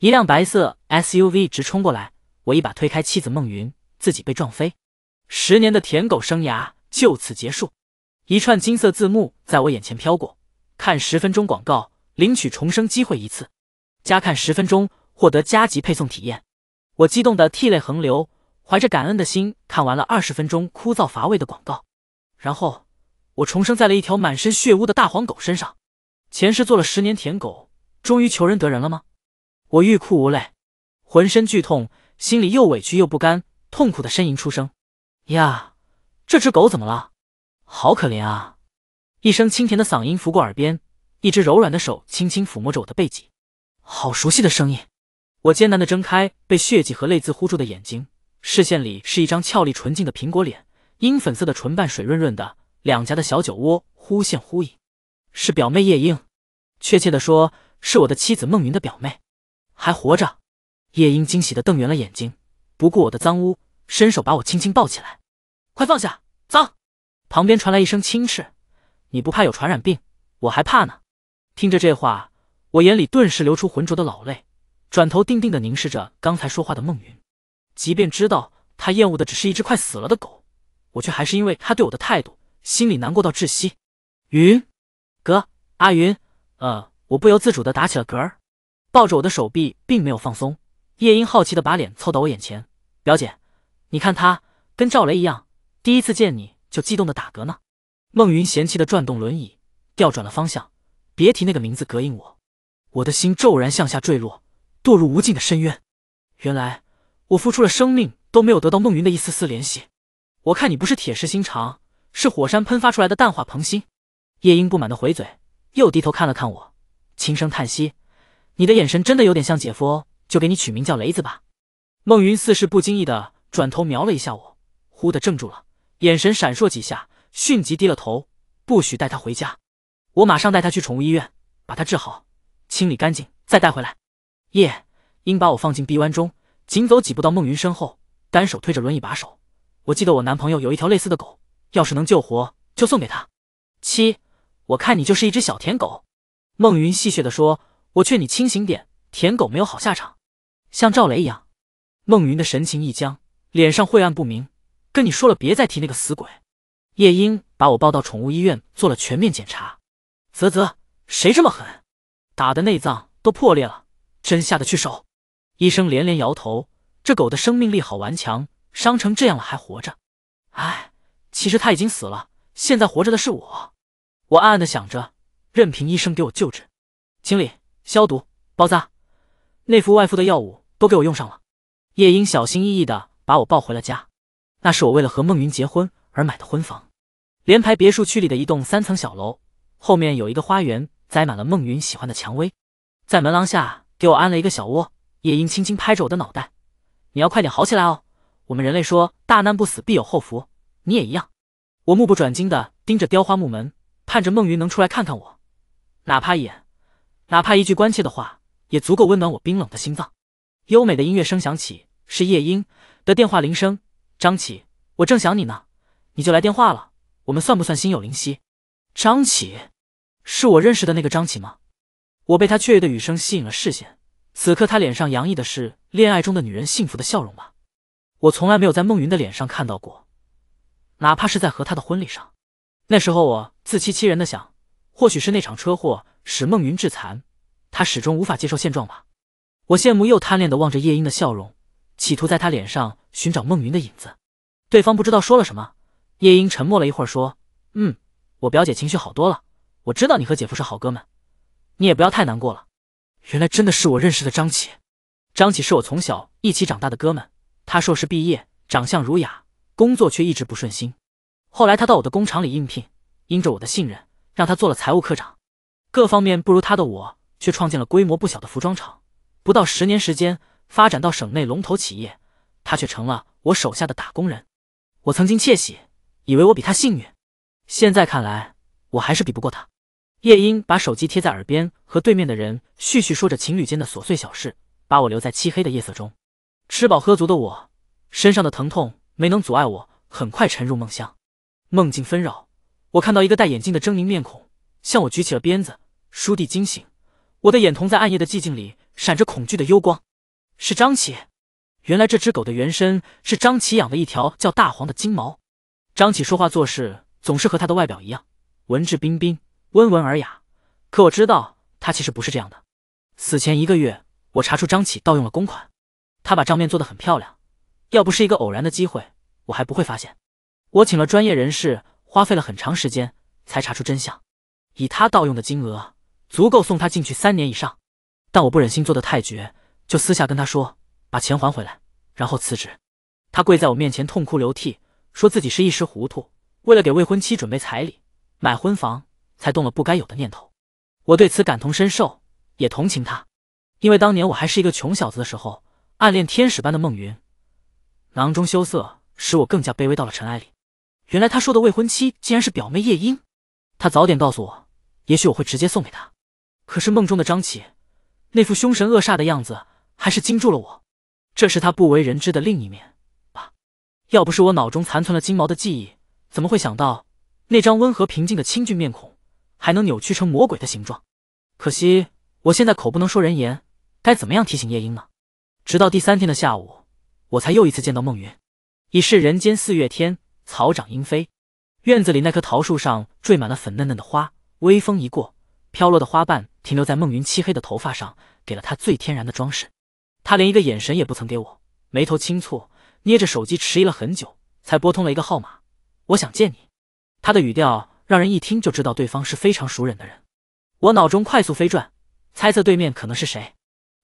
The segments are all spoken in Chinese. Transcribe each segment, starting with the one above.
一辆白色 SUV 直冲过来，我一把推开妻子孟云，自己被撞飞。十年的舔狗生涯就此结束。一串金色字幕在我眼前飘过：看十分钟广告，领取重生机会一次；加看十分钟，获得加级配送体验。我激动的涕泪横流，怀着感恩的心看完了二十分钟枯燥乏味的广告。然后，我重生在了一条满身血污的大黄狗身上。前世做了十年舔狗，终于求人得人了吗？我欲哭无泪，浑身剧痛，心里又委屈又不甘，痛苦的呻吟出声。呀，这只狗怎么了？好可怜啊！一声清甜的嗓音拂过耳边，一只柔软的手轻轻抚摸着我的背脊，好熟悉的声音。我艰难的睁开被血迹和泪渍糊住的眼睛，视线里是一张俏丽纯净的苹果脸，樱粉色的唇瓣水润润的，两颊的小酒窝忽现忽隐。是表妹夜莺，确切的说，是我的妻子孟云的表妹。还活着，夜莺惊喜的瞪圆了眼睛，不顾我的脏污，伸手把我轻轻抱起来。快放下，脏！旁边传来一声轻斥：“你不怕有传染病？我还怕呢。”听着这话，我眼里顿时流出浑浊的老泪，转头定定的凝视着刚才说话的孟云。即便知道他厌恶的只是一只快死了的狗，我却还是因为他对我的态度，心里难过到窒息。云，哥，阿云，呃，我不由自主的打起了嗝儿。抱着我的手臂并没有放松，夜莺好奇的把脸凑到我眼前：“表姐，你看他跟赵雷一样，第一次见你就激动的打嗝呢。”孟云嫌弃的转动轮椅，调转了方向。别提那个名字，膈应我！我的心骤然向下坠落，堕入无尽的深渊。原来我付出了生命都没有得到孟云的一丝丝怜惜。我看你不是铁石心肠，是火山喷发出来的氮化硼芯。夜莺不满的回嘴，又低头看了看我，轻声叹息。你的眼神真的有点像姐夫哦，就给你取名叫雷子吧。孟云似是不经意的转头瞄了一下我，忽的怔住了，眼神闪烁几下，迅即低了头。不许带他回家，我马上带他去宠物医院，把他治好，清理干净再带回来。叶英把我放进臂弯中，紧走几步到孟云身后，单手推着轮椅把手。我记得我男朋友有一条类似的狗，要是能救活，就送给他。七，我看你就是一只小舔狗。孟云戏谑地说。我劝你清醒点，舔狗没有好下场，像赵雷一样。孟云的神情一僵，脸上晦暗不明。跟你说了，别再提那个死鬼。夜莺把我抱到宠物医院做了全面检查。啧啧，谁这么狠，打的内脏都破裂了，真下得去手。医生连连摇头，这狗的生命力好顽强，伤成这样了还活着。哎，其实它已经死了，现在活着的是我。我暗暗的想着，任凭医生给我救治。经理。消毒、包扎，内服外敷的药物都给我用上了。夜莺小心翼翼的把我抱回了家，那是我为了和孟云结婚而买的婚房，联排别墅区里的一栋三层小楼，后面有一个花园，栽满了孟云喜欢的蔷薇。在门廊下给我安了一个小窝，夜莺轻轻拍着我的脑袋：“你要快点好起来哦，我们人类说大难不死必有后福，你也一样。”我目不转睛的盯着雕花木门，盼着孟云能出来看看我，哪怕一眼。哪怕一句关切的话，也足够温暖我冰冷的心脏。优美的音乐声响起，是夜莺的电话铃声。张启，我正想你呢，你就来电话了。我们算不算心有灵犀？张启，是我认识的那个张启吗？我被他雀跃的语声吸引了视线。此刻他脸上洋溢的是恋爱中的女人幸福的笑容吧？我从来没有在孟云的脸上看到过，哪怕是在和他的婚礼上。那时候我自欺欺人的想，或许是那场车祸。使孟云致残，他始终无法接受现状吧？我羡慕又贪恋的望着夜莺的笑容，企图在他脸上寻找孟云的影子。对方不知道说了什么，夜莺沉默了一会儿，说：“嗯，我表姐情绪好多了。我知道你和姐夫是好哥们，你也不要太难过了。”原来真的是我认识的张启。张启是我从小一起长大的哥们，他硕士毕业，长相儒雅，工作却一直不顺心。后来他到我的工厂里应聘，因着我的信任，让他做了财务科长。各方面不如他的我，却创建了规模不小的服装厂，不到十年时间发展到省内龙头企业，他却成了我手下的打工人。我曾经窃喜，以为我比他幸运，现在看来我还是比不过他。夜莺把手机贴在耳边，和对面的人絮絮说着情侣间的琐碎小事，把我留在漆黑的夜色中。吃饱喝足的我，身上的疼痛没能阻碍我，很快沉入梦乡。梦境纷扰，我看到一个戴眼镜的狰狞面孔，向我举起了鞭子。倏地惊醒，我的眼瞳在暗夜的寂静里闪着恐惧的幽光。是张启，原来这只狗的原身是张启养的一条叫大黄的金毛。张启说话做事总是和他的外表一样，文质彬彬，温文尔雅。可我知道他其实不是这样的。死前一个月，我查出张启盗用了公款，他把账面做得很漂亮，要不是一个偶然的机会，我还不会发现。我请了专业人士，花费了很长时间才查出真相。以他盗用的金额。足够送他进去三年以上，但我不忍心做的太绝，就私下跟他说把钱还回来，然后辞职。他跪在我面前痛哭流涕，说自己是一时糊涂，为了给未婚妻准备彩礼、买婚房，才动了不该有的念头。我对此感同身受，也同情他，因为当年我还是一个穷小子的时候，暗恋天使般的孟云，囊中羞涩使我更加卑微到了尘埃里。原来他说的未婚妻竟然是表妹夜莺，他早点告诉我，也许我会直接送给他。可是梦中的张起，那副凶神恶煞的样子还是惊住了我。这是他不为人知的另一面吧？要不是我脑中残存了金毛的记忆，怎么会想到那张温和平静的清俊面孔还能扭曲成魔鬼的形状？可惜我现在口不能说人言，该怎么样提醒夜莺呢？直到第三天的下午，我才又一次见到梦云。已是人间四月天，草长莺飞，院子里那棵桃树上缀满了粉嫩嫩的花，微风一过，飘落的花瓣。停留在孟云漆黑的头发上，给了他最天然的装饰。他连一个眼神也不曾给我，眉头轻蹙，捏着手机迟疑了很久，才拨通了一个号码。我想见你。他的语调让人一听就知道对方是非常熟人的人。我脑中快速飞转，猜测对面可能是谁。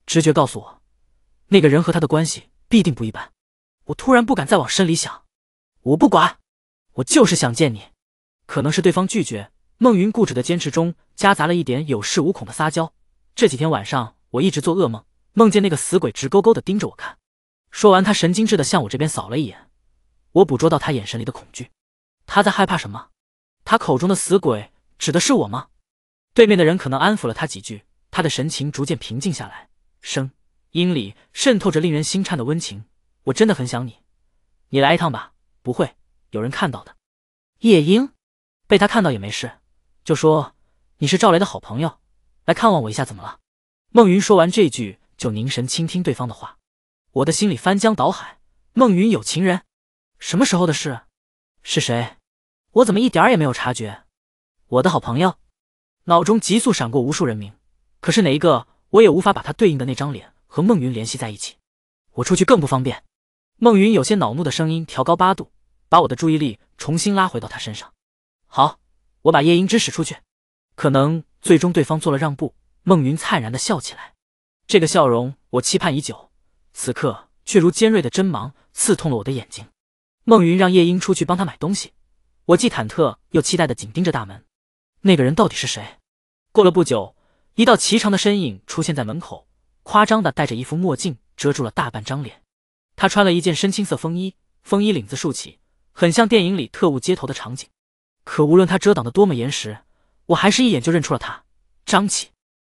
直觉告诉我，那个人和他的关系必定不一般。我突然不敢再往深里想。我不管，我就是想见你。可能是对方拒绝。孟云固执的坚持中夹杂了一点有恃无恐的撒娇。这几天晚上我一直做噩梦，梦见那个死鬼直勾勾的盯着我看。说完，他神经质地向我这边扫了一眼，我捕捉到他眼神里的恐惧。他在害怕什么？他口中的死鬼指的是我吗？对面的人可能安抚了他几句，他的神情逐渐平静下来，声音里渗透着令人心颤的温情。我真的很想你，你来一趟吧。不会有人看到的。夜莺被他看到也没事。就说你是赵雷的好朋友，来看望我一下，怎么了？孟云说完这句，就凝神倾听对方的话。我的心里翻江倒海。孟云有情人，什么时候的事？是谁？我怎么一点也没有察觉？我的好朋友，脑中急速闪过无数人名，可是哪一个，我也无法把他对应的那张脸和孟云联系在一起。我出去更不方便。孟云有些恼怒的声音调高八度，把我的注意力重新拉回到他身上。好。我把夜莺支使出去，可能最终对方做了让步。孟云灿然的笑起来，这个笑容我期盼已久，此刻却如尖锐的针芒刺痛了我的眼睛。孟云让夜莺出去帮他买东西，我既忐忑又期待的紧盯着大门。那个人到底是谁？过了不久，一道颀长的身影出现在门口，夸张的戴着一副墨镜遮住了大半张脸。他穿了一件深青色风衣，风衣领子竖起，很像电影里特务接头的场景。可无论他遮挡的多么严实，我还是一眼就认出了他，张启。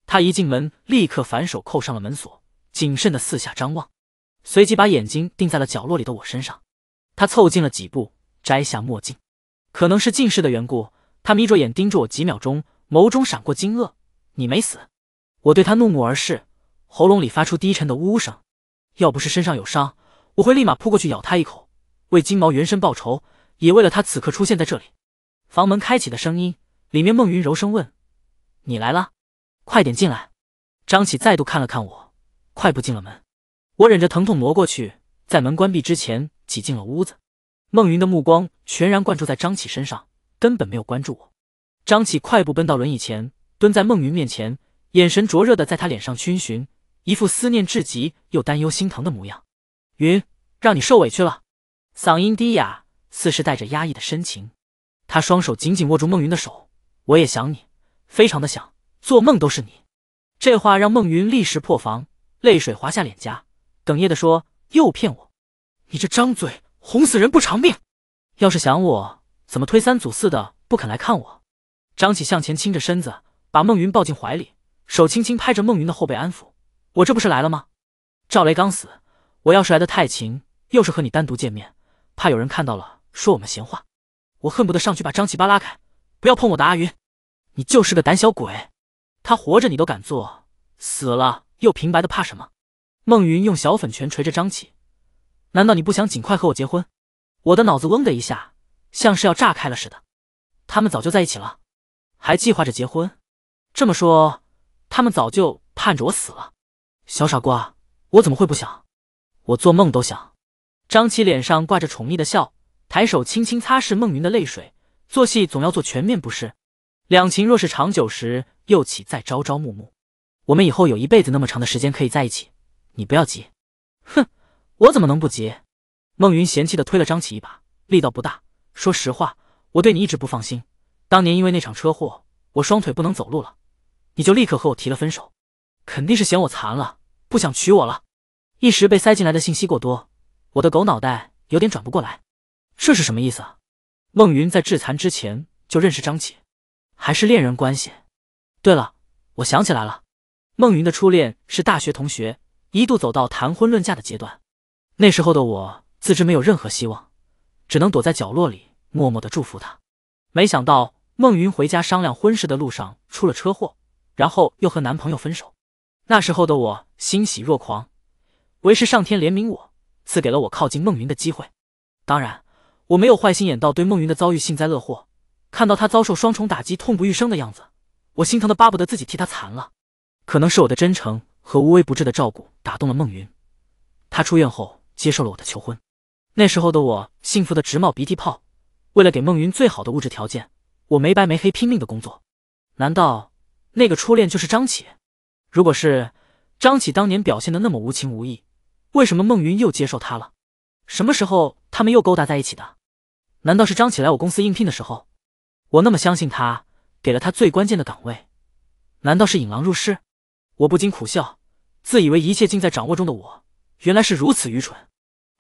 他一进门，立刻反手扣上了门锁，谨慎的四下张望，随即把眼睛定在了角落里的我身上。他凑近了几步，摘下墨镜。可能是近视的缘故，他眯着眼盯着我几秒钟，眸中闪过惊愕。你没死？我对他怒目而视，喉咙里发出低沉的呜呜声。要不是身上有伤，我会立马扑过去咬他一口，为金毛原身报仇，也为了他此刻出现在这里。房门开启的声音，里面孟云柔声问：“你来了，快点进来。”张启再度看了看我，快步进了门。我忍着疼痛挪过去，在门关闭之前挤进了屋子。孟云的目光全然灌注在张启身上，根本没有关注我。张启快步奔到轮椅前，蹲在孟云面前，眼神灼热的在他脸上逡巡，一副思念至极又担忧心疼的模样。“云，让你受委屈了。”嗓音低哑，似是带着压抑的深情。他双手紧紧握住孟云的手，我也想你，非常的想，做梦都是你。这话让孟云立时破防，泪水滑下脸颊，哽咽的说：“又骗我，你这张嘴哄死人不偿命。要是想我，怎么推三阻四的不肯来看我？”张启向前倾着身子，把孟云抱进怀里，手轻轻拍着孟云的后背安抚：“我这不是来了吗？赵雷刚死，我要是来的太勤，又是和你单独见面，怕有人看到了说我们闲话。”我恨不得上去把张启巴拉开，不要碰我的阿云，你就是个胆小鬼。他活着你都敢做，死了又平白的怕什么？孟云用小粉拳捶着张启，难道你不想尽快和我结婚？我的脑子嗡的一下，像是要炸开了似的。他们早就在一起了，还计划着结婚？这么说，他们早就盼着我死了？小傻瓜，我怎么会不想？我做梦都想。张琪脸上挂着宠溺的笑。抬手轻轻擦拭孟云的泪水，做戏总要做全面，不是？两情若是长久时，又岂在朝朝暮暮？我们以后有一辈子那么长的时间可以在一起，你不要急。哼，我怎么能不急？孟云嫌弃的推了张琪一把，力道不大。说实话，我对你一直不放心。当年因为那场车祸，我双腿不能走路了，你就立刻和我提了分手，肯定是嫌我残了，不想娶我了。一时被塞进来的信息过多，我的狗脑袋有点转不过来。这是什么意思啊？孟云在致残之前就认识张启，还是恋人关系。对了，我想起来了，孟云的初恋是大学同学，一度走到谈婚论嫁的阶段。那时候的我自知没有任何希望，只能躲在角落里默默的祝福她。没想到孟云回家商量婚事的路上出了车祸，然后又和男朋友分手。那时候的我欣喜若狂，为是上天怜悯我，赐给了我靠近孟云的机会。当然。我没有坏心眼，到对孟云的遭遇幸灾乐祸。看到他遭受双重打击、痛不欲生的样子，我心疼的巴不得自己替他残了。可能是我的真诚和无微不至的照顾打动了孟云，他出院后接受了我的求婚。那时候的我幸福的直冒鼻涕泡。为了给孟云最好的物质条件，我没白没黑拼命的工作。难道那个初恋就是张启？如果是张启当年表现的那么无情无义，为什么孟云又接受他了？什么时候他们又勾搭在一起的？难道是张起来我公司应聘的时候？我那么相信他，给了他最关键的岗位，难道是引狼入室？我不禁苦笑，自以为一切尽在掌握中的我，原来是如此愚蠢。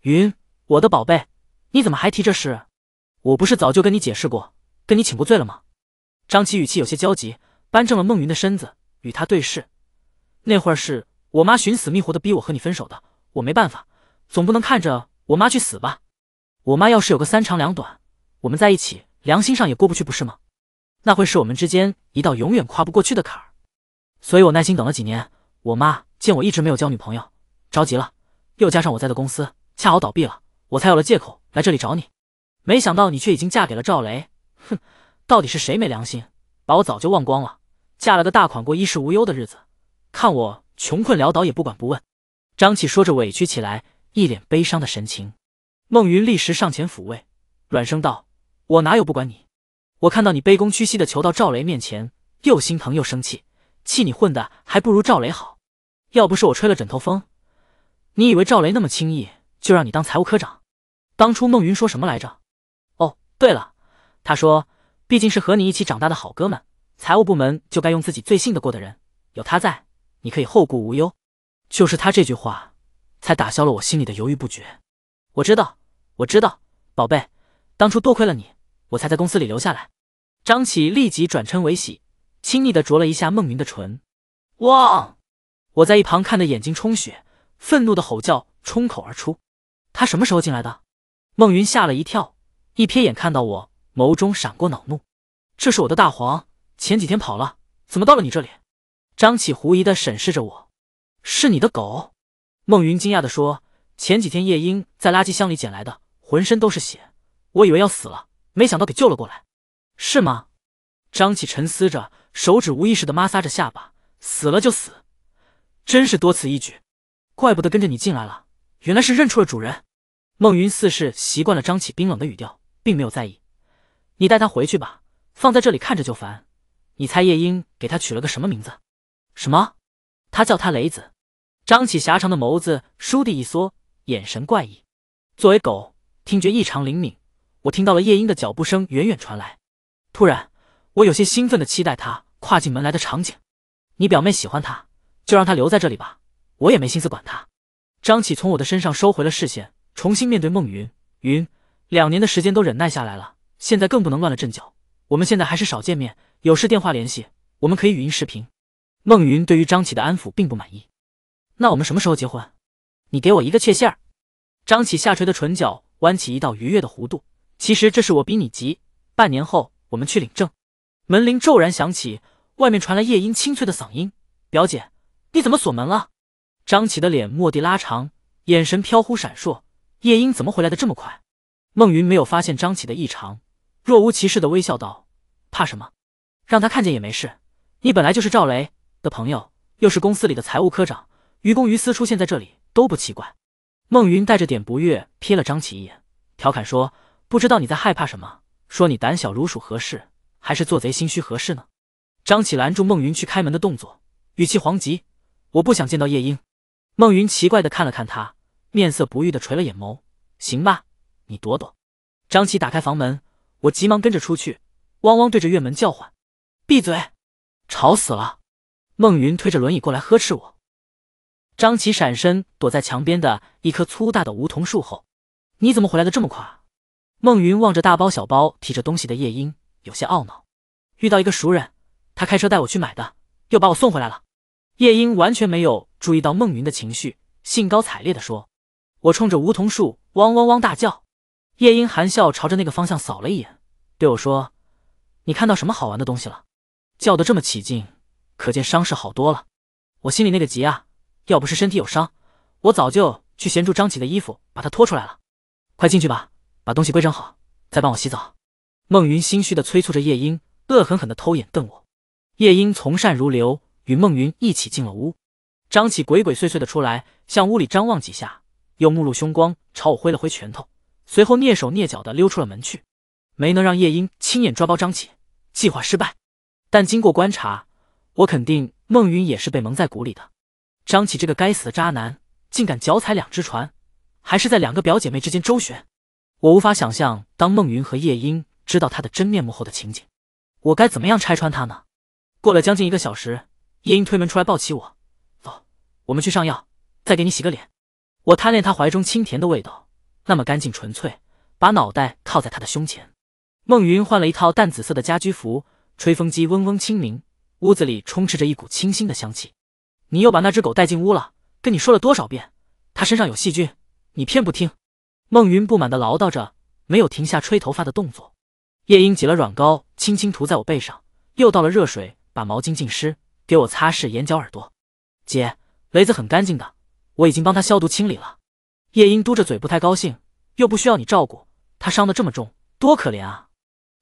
云，我的宝贝，你怎么还提这事？我不是早就跟你解释过，跟你请过罪了吗？张琪语气有些焦急，扳正了孟云的身子，与他对视。那会儿是我妈寻死觅活的逼我和你分手的，我没办法，总不能看着。我妈去死吧！我妈要是有个三长两短，我们在一起良心上也过不去，不是吗？那会是我们之间一道永远跨不过去的坎儿。所以我耐心等了几年，我妈见我一直没有交女朋友，着急了，又加上我在的公司恰好倒闭了，我才有了借口来这里找你。没想到你却已经嫁给了赵雷，哼，到底是谁没良心，把我早就忘光了，嫁了个大款过衣食无忧的日子，看我穷困潦倒也不管不问。张启说着委屈起来。一脸悲伤的神情，孟云立时上前抚慰，软声道：“我哪有不管你？我看到你卑躬屈膝的求到赵雷面前，又心疼又生气，气你混的还不如赵雷好。要不是我吹了枕头风，你以为赵雷那么轻易就让你当财务科长？当初孟云说什么来着？哦，对了，他说毕竟是和你一起长大的好哥们，财务部门就该用自己最信得过的人，有他在，你可以后顾无忧。就是他这句话。”才打消了我心里的犹豫不决。我知道，我知道，宝贝，当初多亏了你，我才在公司里留下来。张启立即转嗔为喜，亲昵的啄了一下孟云的唇。哇！我在一旁看得眼睛充血，愤怒的吼叫冲口而出。他什么时候进来的？孟云吓了一跳，一瞥眼看到我，眸中闪过恼怒。这是我的大黄，前几天跑了，怎么到了你这里？张启狐疑的审视着我，是你的狗？孟云惊讶的说：“前几天夜莺在垃圾箱里捡来的，浑身都是血，我以为要死了，没想到给救了过来，是吗？”张启沉思着，手指无意识的摩挲着下巴：“死了就死，真是多此一举，怪不得跟着你进来了，原来是认出了主人。”孟云似是习惯了张启冰冷的语调，并没有在意：“你带他回去吧，放在这里看着就烦。你猜夜莺给他取了个什么名字？什么？他叫他雷子。”张启狭长的眸子倏地一缩，眼神怪异。作为狗，听觉异常灵敏，我听到了夜莺的脚步声远远传来。突然，我有些兴奋地期待他跨进门来的场景。你表妹喜欢他，就让他留在这里吧，我也没心思管他。张启从我的身上收回了视线，重新面对孟云云。两年的时间都忍耐下来了，现在更不能乱了阵脚。我们现在还是少见面，有事电话联系，我们可以语音视频。孟云对于张启的安抚并不满意。那我们什么时候结婚？你给我一个确切儿。张启下垂的唇角弯起一道愉悦的弧度。其实这是我比你急。半年后我们去领证。门铃骤然响起，外面传来夜莺清脆的嗓音：“表姐，你怎么锁门了？”张启的脸蓦地拉长，眼神飘忽闪烁。夜莺怎么回来的这么快？孟云没有发现张启的异常，若无其事的微笑道：“怕什么？让他看见也没事。你本来就是赵雷的朋友，又是公司里的财务科长。”于公于私出现在这里都不奇怪，孟云带着点不悦瞥了张启一眼，调侃说：“不知道你在害怕什么？说你胆小如鼠合适，还是做贼心虚合适呢？”张启拦住孟云去开门的动作，语气惶急：“我不想见到夜莺。”孟云奇怪的看了看他，面色不悦的垂了眼眸：“行吧，你躲躲。”张启打开房门，我急忙跟着出去，汪汪对着院门叫唤：“闭嘴，吵死了！”孟云推着轮椅过来呵斥我。张琪闪身躲在墙边的一棵粗大的梧桐树后。你怎么回来的这么快？孟云望着大包小包提着东西的夜莺，有些懊恼。遇到一个熟人，他开车带我去买的，又把我送回来了。夜莺完全没有注意到孟云的情绪，兴高采烈地说：“我冲着梧桐树汪汪汪大叫。”夜莺含笑朝着那个方向扫了一眼，对我说：“你看到什么好玩的东西了？叫得这么起劲，可见伤势好多了。我心里那个急啊！”要不是身体有伤，我早就去协助张起的衣服，把他拖出来了。快进去吧，把东西归整好，再帮我洗澡。孟云心虚的催促着夜莺，恶狠狠的偷眼瞪我。夜莺从善如流，与孟云一起进了屋。张启鬼鬼祟祟的出来，向屋里张望几下，又目露凶光，朝我挥了挥拳头，随后蹑手蹑脚的溜出了门去。没能让夜莺亲眼抓包张起，计划失败。但经过观察，我肯定孟云也是被蒙在鼓里的。张启这个该死的渣男，竟敢脚踩两只船，还是在两个表姐妹之间周旋。我无法想象，当孟云和叶莺知道他的真面目后的情景，我该怎么样拆穿他呢？过了将近一个小时，叶莺推门出来，抱起我，走，我们去上药，再给你洗个脸。我贪恋他怀中清甜的味道，那么干净纯粹，把脑袋靠在他的胸前。孟云换了一套淡紫色的家居服，吹风机嗡嗡轻鸣，屋子里充斥着一股清新的香气。你又把那只狗带进屋了，跟你说了多少遍，它身上有细菌，你偏不听。孟云不满地唠叨着，没有停下吹头发的动作。夜莺挤了软膏，轻轻涂在我背上，又倒了热水把毛巾浸湿，给我擦拭眼角、耳朵。姐，雷子很干净的，我已经帮他消毒清理了。夜莺嘟着嘴，不太高兴，又不需要你照顾，他伤得这么重，多可怜啊。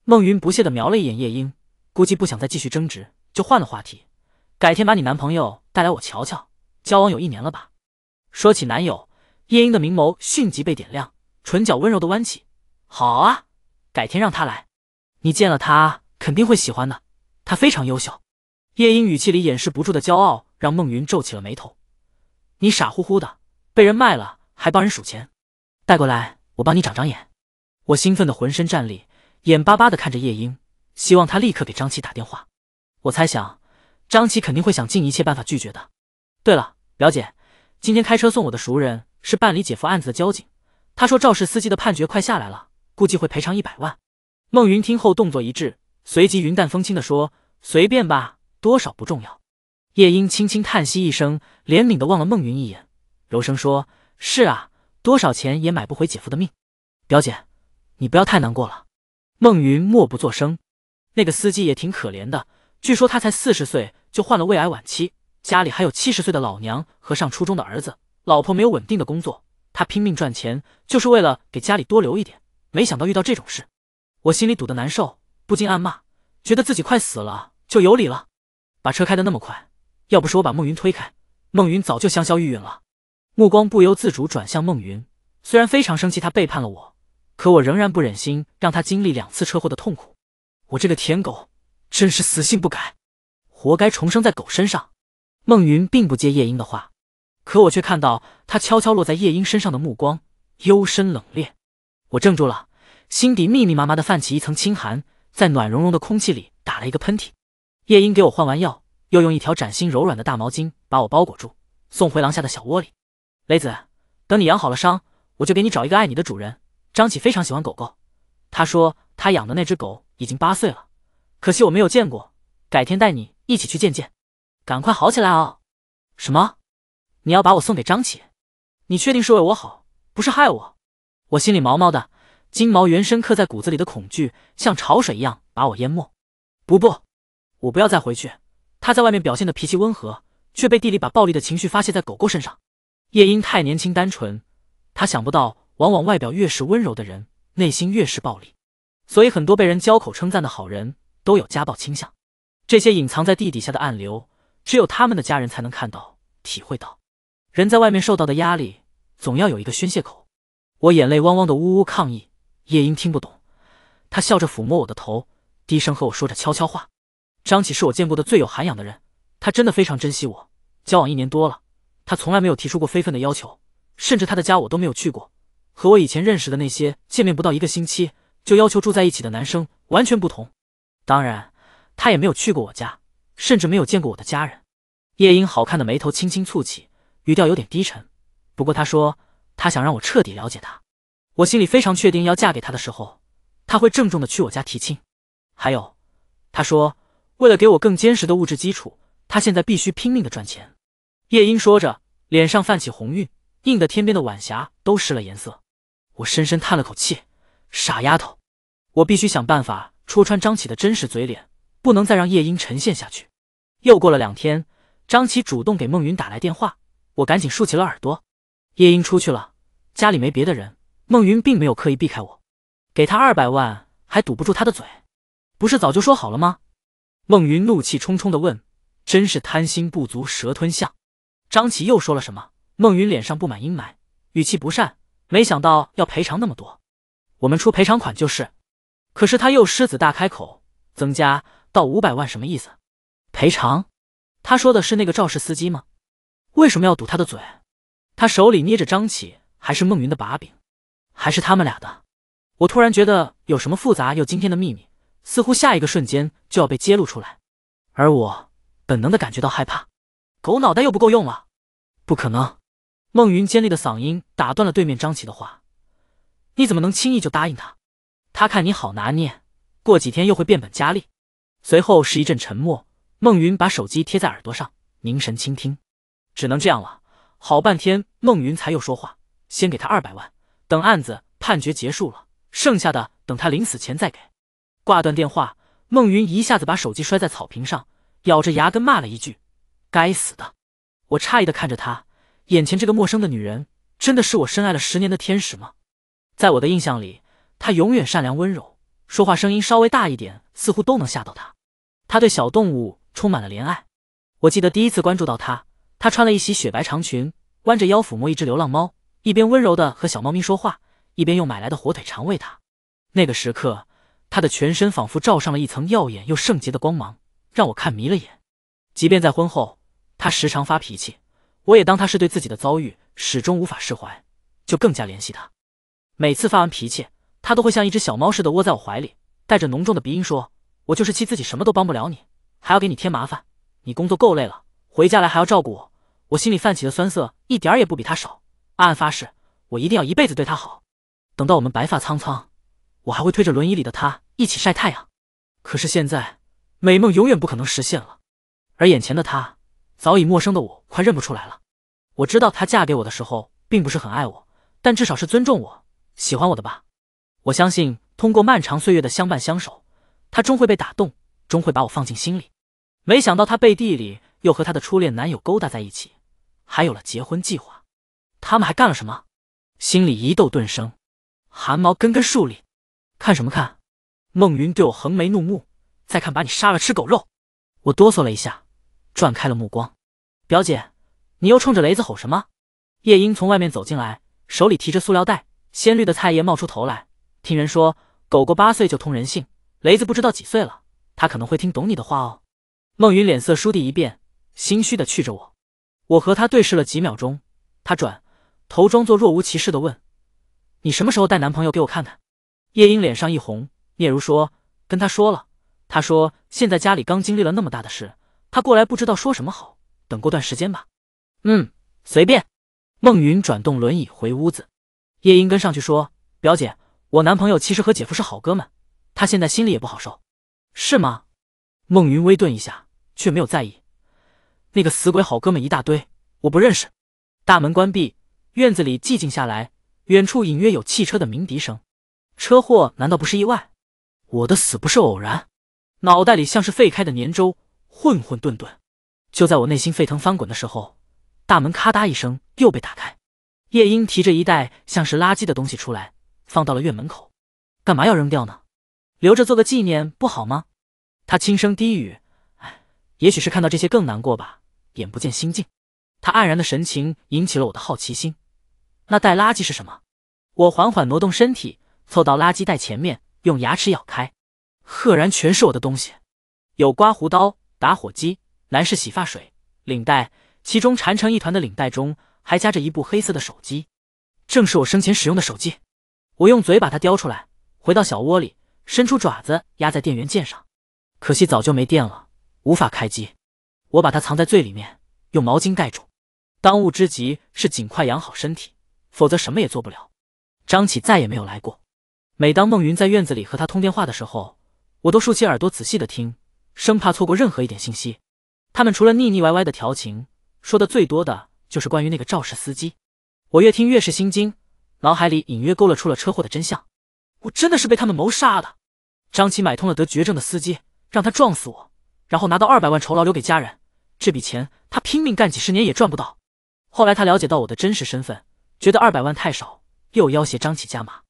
孟云不屑地瞄了一眼夜莺，估计不想再继续争执，就换了话题。改天把你男朋友带来我瞧瞧，交往有一年了吧？说起男友，夜莺的明眸迅即被点亮，唇角温柔的弯起。好啊，改天让他来，你见了他肯定会喜欢的，他非常优秀。夜莺语气里掩饰不住的骄傲，让孟云皱起了眉头。你傻乎乎的，被人卖了还帮人数钱，带过来我帮你长长眼。我兴奋的浑身战栗，眼巴巴的看着夜莺，希望他立刻给张琪打电话。我猜想。张琪肯定会想尽一切办法拒绝的。对了，表姐，今天开车送我的熟人是办理姐夫案子的交警，他说肇事司机的判决快下来了，估计会赔偿一百万。孟云听后动作一滞，随即云淡风轻地说：“随便吧，多少不重要。”叶英轻轻叹息一声，怜悯地望了孟云一眼，柔声说：“是啊，多少钱也买不回姐夫的命。表姐，你不要太难过了。”孟云默不作声。那个司机也挺可怜的，据说他才四十岁。就患了胃癌晚期，家里还有七十岁的老娘和上初中的儿子，老婆没有稳定的工作，他拼命赚钱就是为了给家里多留一点。没想到遇到这种事，我心里堵得难受，不禁暗骂，觉得自己快死了就有理了。把车开的那么快，要不是我把孟云推开，孟云早就香消玉殒了。目光不由自主转向孟云，虽然非常生气他背叛了我，可我仍然不忍心让他经历两次车祸的痛苦。我这个舔狗真是死性不改。活该重生在狗身上，孟云并不接夜莺的话，可我却看到他悄悄落在夜莺身上的目光幽深冷冽。我怔住了，心底密密麻麻的泛起一层清寒，在暖融融的空气里打了一个喷嚏。夜莺给我换完药，又用一条崭新柔软的大毛巾把我包裹住，送回廊下的小窝里。雷子，等你养好了伤，我就给你找一个爱你的主人。张启非常喜欢狗狗，他说他养的那只狗已经八岁了，可惜我没有见过，改天带你。一起去见见，赶快好起来哦！什么？你要把我送给张启？你确定是为我好，不是害我？我心里毛毛的，金毛原深刻在骨子里的恐惧，像潮水一样把我淹没。不不，我不要再回去。他在外面表现的脾气温和，却被地里把暴力的情绪发泄在狗狗身上。夜莺太年轻单纯，他想不到，往往外表越是温柔的人，内心越是暴力。所以很多被人交口称赞的好人都有家暴倾向。这些隐藏在地底下的暗流，只有他们的家人才能看到、体会到。人在外面受到的压力，总要有一个宣泄口。我眼泪汪汪的呜呜抗议，夜莺听不懂，他笑着抚摸我的头，低声和我说着悄悄话。张启是我见过的最有涵养的人，他真的非常珍惜我。交往一年多了，他从来没有提出过非分的要求，甚至他的家我都没有去过。和我以前认识的那些见面不到一个星期就要求住在一起的男生完全不同。当然。他也没有去过我家，甚至没有见过我的家人。夜莺好看的眉头轻轻蹙起，语调有点低沉。不过他说，他想让我彻底了解他。我心里非常确定，要嫁给他的时候，他会郑重的去我家提亲。还有，他说，为了给我更坚实的物质基础，他现在必须拼命的赚钱。夜莺说着，脸上泛起红晕，映得天边的晚霞都失了颜色。我深深叹了口气，傻丫头，我必须想办法戳穿张启的真实嘴脸。不能再让夜莺沉陷下去。又过了两天，张琪主动给孟云打来电话，我赶紧竖起了耳朵。夜莺出去了，家里没别的人。孟云并没有刻意避开我，给他二百万还堵不住他的嘴，不是早就说好了吗？孟云怒气冲冲的问：“真是贪心不足蛇吞象。”张琪又说了什么？孟云脸上布满阴霾，语气不善。没想到要赔偿那么多，我们出赔偿款就是。可是他又狮子大开口，增加。到五百万什么意思？赔偿？他说的是那个肇事司机吗？为什么要堵他的嘴？他手里捏着张起还是孟云的把柄，还是他们俩的？我突然觉得有什么复杂又惊天的秘密，似乎下一个瞬间就要被揭露出来，而我本能的感觉到害怕。狗脑袋又不够用了！不可能！孟云尖利的嗓音打断了对面张琪的话：“你怎么能轻易就答应他？他看你好拿捏，过几天又会变本加厉。”随后是一阵沉默，孟云把手机贴在耳朵上，凝神倾听。只能这样了。好半天，孟云才又说话：“先给他二百万，等案子判决结束了，剩下的等他临死前再给。”挂断电话，孟云一下子把手机摔在草坪上，咬着牙根骂了一句：“该死的！”我诧异的看着她，眼前这个陌生的女人，真的是我深爱了十年的天使吗？在我的印象里，她永远善良温柔。说话声音稍微大一点，似乎都能吓到他。他对小动物充满了怜爱。我记得第一次关注到他，他穿了一袭雪白长裙，弯着腰抚摸一只流浪猫，一边温柔地和小猫咪说话，一边用买来的火腿肠喂它。那个时刻，他的全身仿佛罩上了一层耀眼又圣洁的光芒，让我看迷了眼。即便在婚后，他时常发脾气，我也当他是对自己的遭遇始终无法释怀，就更加怜惜他。每次发完脾气。他都会像一只小猫似的窝在我怀里，带着浓重的鼻音说：“我就是气自己什么都帮不了你，还要给你添麻烦。你工作够累了，回家来还要照顾我。我心里泛起的酸涩一点也不比他少。暗暗发誓，我一定要一辈子对他好。等到我们白发苍苍，我还会推着轮椅里的他一起晒太阳。可是现在，美梦永远不可能实现了。而眼前的他早已陌生的我快认不出来了。我知道她嫁给我的时候并不是很爱我，但至少是尊重我、喜欢我的吧。”我相信通过漫长岁月的相伴相守，他终会被打动，终会把我放进心里。没想到他背地里又和他的初恋男友勾搭在一起，还有了结婚计划。他们还干了什么？心里一逗顿生，汗毛根根竖立。看什么看？孟云对我横眉怒目，再看把你杀了吃狗肉。我哆嗦了一下，转开了目光。表姐，你又冲着雷子吼什么？夜莺从外面走进来，手里提着塑料袋，鲜绿的菜叶冒出头来。听人说，狗狗八岁就通人性，雷子不知道几岁了，他可能会听懂你的话哦。孟云脸色倏地一变，心虚的觑着我。我和他对视了几秒钟，他转头装作若无其事的问：“你什么时候带男朋友给我看看？”夜莺脸上一红，聂如说：“跟他说了，他说现在家里刚经历了那么大的事，他过来不知道说什么好，等过段时间吧。”嗯，随便。孟云转动轮椅回屋子，夜莺跟上去说：“表姐。”我男朋友其实和姐夫是好哥们，他现在心里也不好受，是吗？孟云微顿一下，却没有在意。那个死鬼好哥们一大堆，我不认识。大门关闭，院子里寂静下来，远处隐约有汽车的鸣笛声。车祸难道不是意外？我的死不是偶然。脑袋里像是沸开的粘粥，混混沌沌。就在我内心沸腾翻滚的时候，大门咔嗒一声又被打开，夜莺提着一袋像是垃圾的东西出来。放到了院门口，干嘛要扔掉呢？留着做个纪念不好吗？他轻声低语：“哎，也许是看到这些更难过吧，眼不见心净。”他黯然的神情引起了我的好奇心。那袋垃圾是什么？我缓缓挪动身体，凑到垃圾袋前面，用牙齿咬开，赫然全是我的东西，有刮胡刀、打火机、男士洗发水、领带，其中缠成一团的领带中还夹着一部黑色的手机，正是我生前使用的手机。我用嘴把它叼出来，回到小窝里，伸出爪子压在电源键上，可惜早就没电了，无法开机。我把它藏在最里面，用毛巾盖住。当务之急是尽快养好身体，否则什么也做不了。张启再也没有来过。每当孟云在院子里和他通电话的时候，我都竖起耳朵仔细的听，生怕错过任何一点信息。他们除了腻腻歪歪的调情，说的最多的就是关于那个肇事司机。我越听越是心惊。脑海里隐约勾勒出了车祸的真相，我真的是被他们谋杀的。张琪买通了得绝症的司机，让他撞死我，然后拿到二百万酬劳留给家人。这笔钱他拼命干几十年也赚不到。后来他了解到我的真实身份，觉得二百万太少，又要挟张琪加码。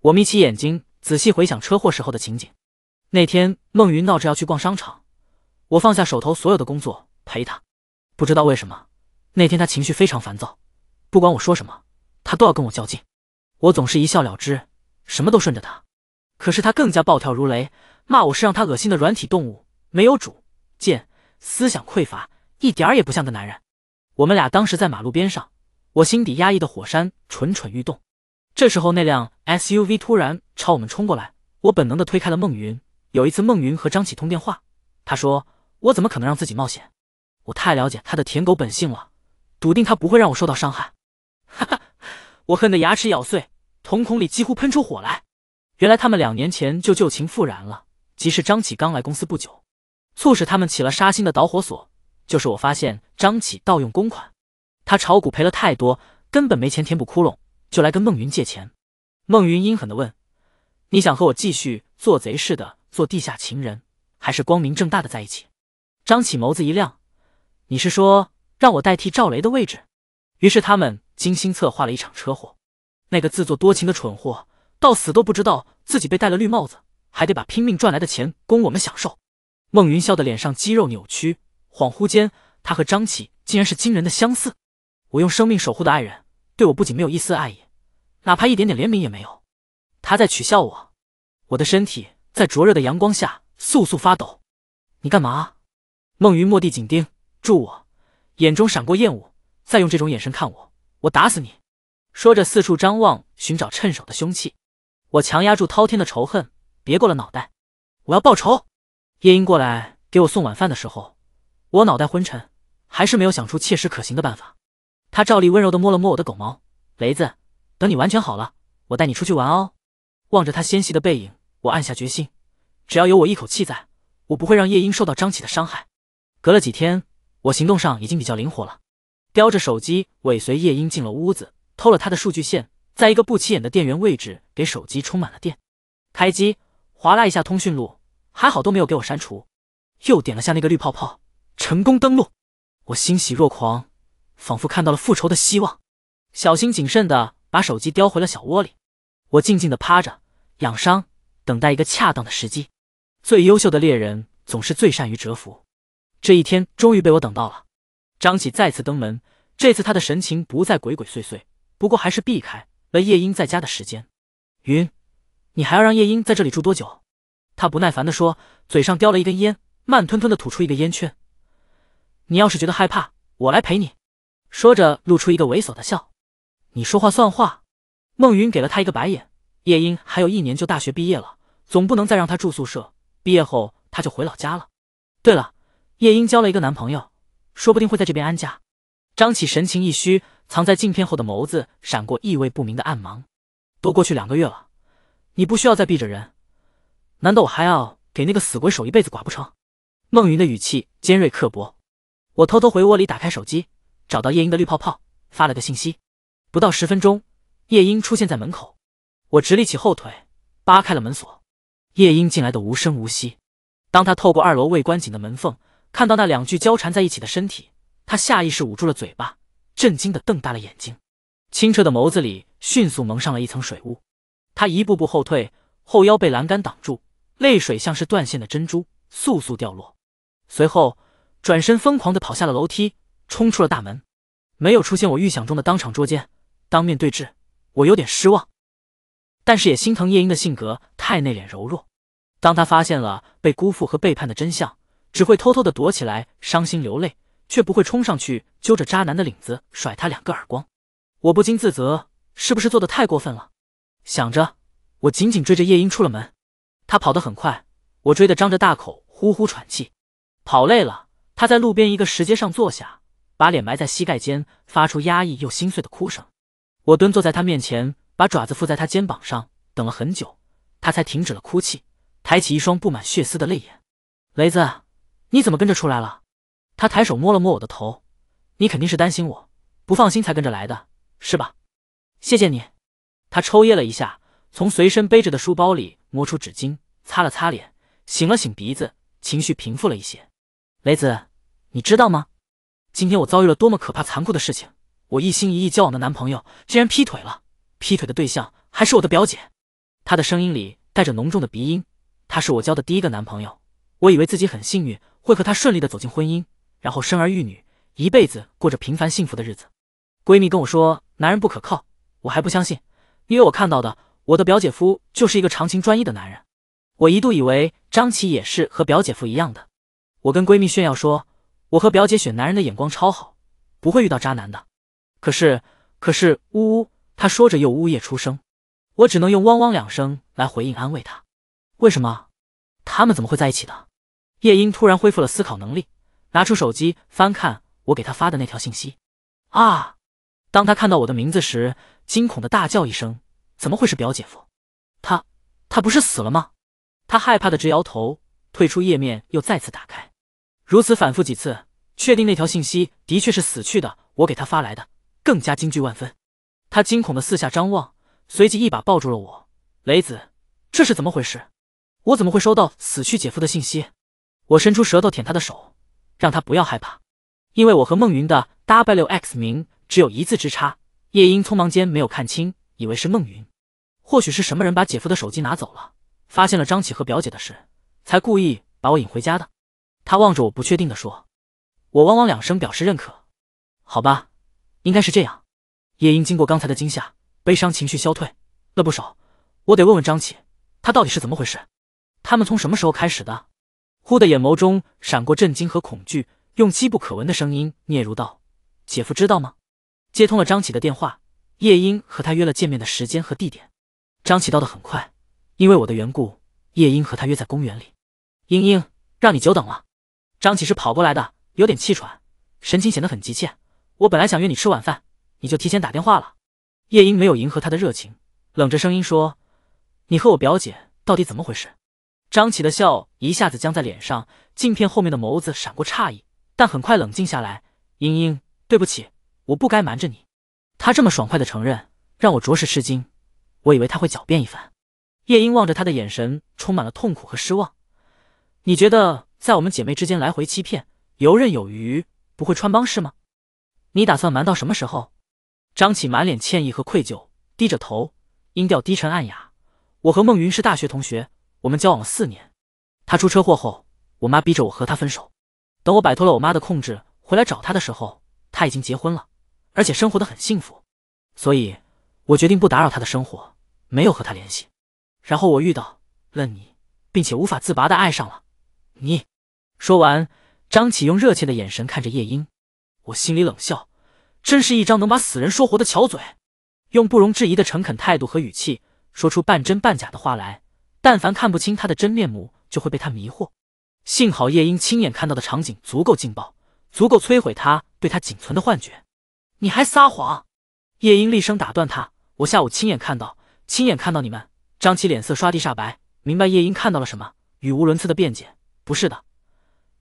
我眯起眼睛，仔细回想车祸时候的情景。那天孟云闹着要去逛商场，我放下手头所有的工作陪他。不知道为什么，那天他情绪非常烦躁，不管我说什么，他都要跟我较劲。我总是一笑了之，什么都顺着他。可是他更加暴跳如雷，骂我是让他恶心的软体动物，没有主见，思想匮乏，一点也不像个男人。我们俩当时在马路边上，我心底压抑的火山蠢蠢欲动。这时候，那辆 SUV 突然朝我们冲过来，我本能的推开了孟云。有一次，孟云和张启通电话，他说：“我怎么可能让自己冒险？我太了解他的舔狗本性了，笃定他不会让我受到伤害。”哈哈，我恨得牙齿咬碎。瞳孔里几乎喷出火来。原来他们两年前就旧情复燃了，即是张启刚来公司不久，促使他们起了杀心的导火索，就是我发现张启盗用公款，他炒股赔了太多，根本没钱填补窟窿，就来跟孟云借钱。孟云阴狠的问：“你想和我继续做贼似的做地下情人，还是光明正大的在一起？”张启眸子一亮：“你是说让我代替赵雷的位置？”于是他们精心策划了一场车祸。那个自作多情的蠢货，到死都不知道自己被戴了绿帽子，还得把拼命赚来的钱供我们享受。孟云笑的脸上肌肉扭曲，恍惚间，他和张启竟然是惊人的相似。我用生命守护的爱人，对我不仅没有一丝爱意，哪怕一点点怜悯也没有。他在取笑我。我的身体在灼热的阳光下簌簌发抖。你干嘛？孟云蓦地紧盯住我，眼中闪过厌恶，再用这种眼神看我，我打死你。说着，四处张望，寻找趁手的凶器。我强压住滔天的仇恨，别过了脑袋。我要报仇。夜莺过来给我送晚饭的时候，我脑袋昏沉，还是没有想出切实可行的办法。他照例温柔的摸了摸我的狗毛，雷子，等你完全好了，我带你出去玩哦。望着他纤细的背影，我暗下决心，只要有我一口气在，我不会让夜莺受到张起的伤害。隔了几天，我行动上已经比较灵活了，叼着手机尾随夜莺进了屋子。偷了他的数据线，在一个不起眼的电源位置给手机充满了电，开机，划拉一下通讯录，还好都没有给我删除，又点了下那个绿泡泡，成功登录，我欣喜若狂，仿佛看到了复仇的希望。小心谨慎的把手机叼回了小窝里，我静静的趴着养伤，等待一个恰当的时机。最优秀的猎人总是最善于蛰伏，这一天终于被我等到了。张起再次登门，这次他的神情不再鬼鬼祟祟。不过还是避开了夜莺在家的时间。云，你还要让夜莺在这里住多久？他不耐烦的说，嘴上叼了一根烟，慢吞吞的吐出一个烟圈。你要是觉得害怕，我来陪你。说着露出一个猥琐的笑。你说话算话？孟云给了他一个白眼。夜莺还有一年就大学毕业了，总不能再让他住宿舍。毕业后他就回老家了。对了，夜莺交了一个男朋友，说不定会在这边安家。张启神情一虚，藏在镜片后的眸子闪过意味不明的暗芒。都过去两个月了，你不需要再避着人，难道我还要给那个死鬼守一辈子寡不成？孟云的语气尖锐刻薄。我偷偷回窝里，打开手机，找到夜莺的绿泡泡，发了个信息。不到十分钟，夜莺出现在门口。我直立起后腿，扒开了门锁。夜莺进来的无声无息。当他透过二楼未关紧的门缝，看到那两具交缠在一起的身体。他下意识捂住了嘴巴，震惊的瞪大了眼睛，清澈的眸子里迅速蒙上了一层水雾。他一步步后退，后腰被栏杆挡住，泪水像是断线的珍珠，簌簌掉落。随后转身疯狂的跑下了楼梯，冲出了大门。没有出现我预想中的当场捉奸、当面对质，我有点失望，但是也心疼夜莺的性格太内敛柔弱。当他发现了被辜负和背叛的真相，只会偷偷的躲起来伤心流泪。却不会冲上去揪着渣男的领子甩他两个耳光，我不禁自责，是不是做的太过分了？想着，我紧紧追着夜莺出了门。他跑得很快，我追得张着大口呼呼喘气，跑累了，他在路边一个石阶上坐下，把脸埋在膝盖间，发出压抑又心碎的哭声。我蹲坐在他面前，把爪子附在他肩膀上，等了很久，他才停止了哭泣，抬起一双布满血丝的泪眼。雷子，你怎么跟着出来了？他抬手摸了摸我的头，你肯定是担心我不放心才跟着来的，是吧？谢谢你。他抽噎了一下，从随身背着的书包里摸出纸巾，擦了擦脸，擤了擤鼻子，情绪平复了一些。雷子，你知道吗？今天我遭遇了多么可怕残酷的事情！我一心一意交往的男朋友竟然劈腿了，劈腿的对象还是我的表姐。他的声音里带着浓重的鼻音。他是我交的第一个男朋友，我以为自己很幸运，会和他顺利的走进婚姻。然后生儿育女，一辈子过着平凡幸福的日子。闺蜜跟我说男人不可靠，我还不相信，因为我看到的我的表姐夫就是一个长情专一的男人。我一度以为张琪也是和表姐夫一样的。我跟闺蜜炫耀说我和表姐选男人的眼光超好，不会遇到渣男的。可是，可是，呜呜，她说着又呜咽出声，我只能用汪汪两声来回应安慰她。为什么？他们怎么会在一起的？夜莺突然恢复了思考能力。拿出手机翻看我给他发的那条信息，啊！当他看到我的名字时，惊恐的大叫一声：“怎么会是表姐夫？他他不是死了吗？”他害怕的直摇头，退出页面又再次打开，如此反复几次，确定那条信息的确是死去的，我给他发来的，更加惊惧万分。他惊恐的四下张望，随即一把抱住了我：“雷子，这是怎么回事？我怎么会收到死去姐夫的信息？”我伸出舌头舔他的手。让他不要害怕，因为我和孟云的 WX 名只有一字之差。夜莺匆忙间没有看清，以为是孟云。或许是什么人把姐夫的手机拿走了，发现了张启和表姐的事，才故意把我引回家的。他望着我，不确定的说。我汪汪两声表示认可。好吧，应该是这样。夜莺经过刚才的惊吓，悲伤情绪消退了不少。我得问问张启，他到底是怎么回事？他们从什么时候开始的？忽的眼眸中闪过震惊和恐惧，用机不可闻的声音嗫嚅道：“姐夫知道吗？”接通了张启的电话，叶英和他约了见面的时间和地点。张启到的很快，因为我的缘故，叶英和他约在公园里。英英，让你久等了。张启是跑过来的，有点气喘，神情显得很急切。我本来想约你吃晚饭，你就提前打电话了。叶英没有迎合他的热情，冷着声音说：“你和我表姐到底怎么回事？”张启的笑一下子僵在脸上，镜片后面的眸子闪过诧异，但很快冷静下来。英英，对不起，我不该瞒着你。他这么爽快的承认，让我着实吃惊。我以为他会狡辩一番。叶莺望着他的眼神充满了痛苦和失望。你觉得在我们姐妹之间来回欺骗，游刃有余，不会穿帮是吗？你打算瞒到什么时候？张启满脸歉意和愧疚，低着头，音调低沉暗哑。我和孟云是大学同学。我们交往了四年，他出车祸后，我妈逼着我和他分手。等我摆脱了我妈的控制，回来找他的时候，他已经结婚了，而且生活的很幸福。所以，我决定不打扰他的生活，没有和他联系。然后我遇到了你，并且无法自拔的爱上了你。说完，张启用热切的眼神看着夜莺，我心里冷笑，真是一张能把死人说活的巧嘴，用不容置疑的诚恳态度和语气，说出半真半假的话来。但凡看不清他的真面目，就会被他迷惑。幸好夜莺亲眼看到的场景足够劲爆，足够摧毁他对他仅存的幻觉。你还撒谎！夜莺厉声打断他。我下午亲眼看到，亲眼看到你们。张琪脸色刷地煞白，明白夜莺看到了什么，语无伦次的辩解。不是的，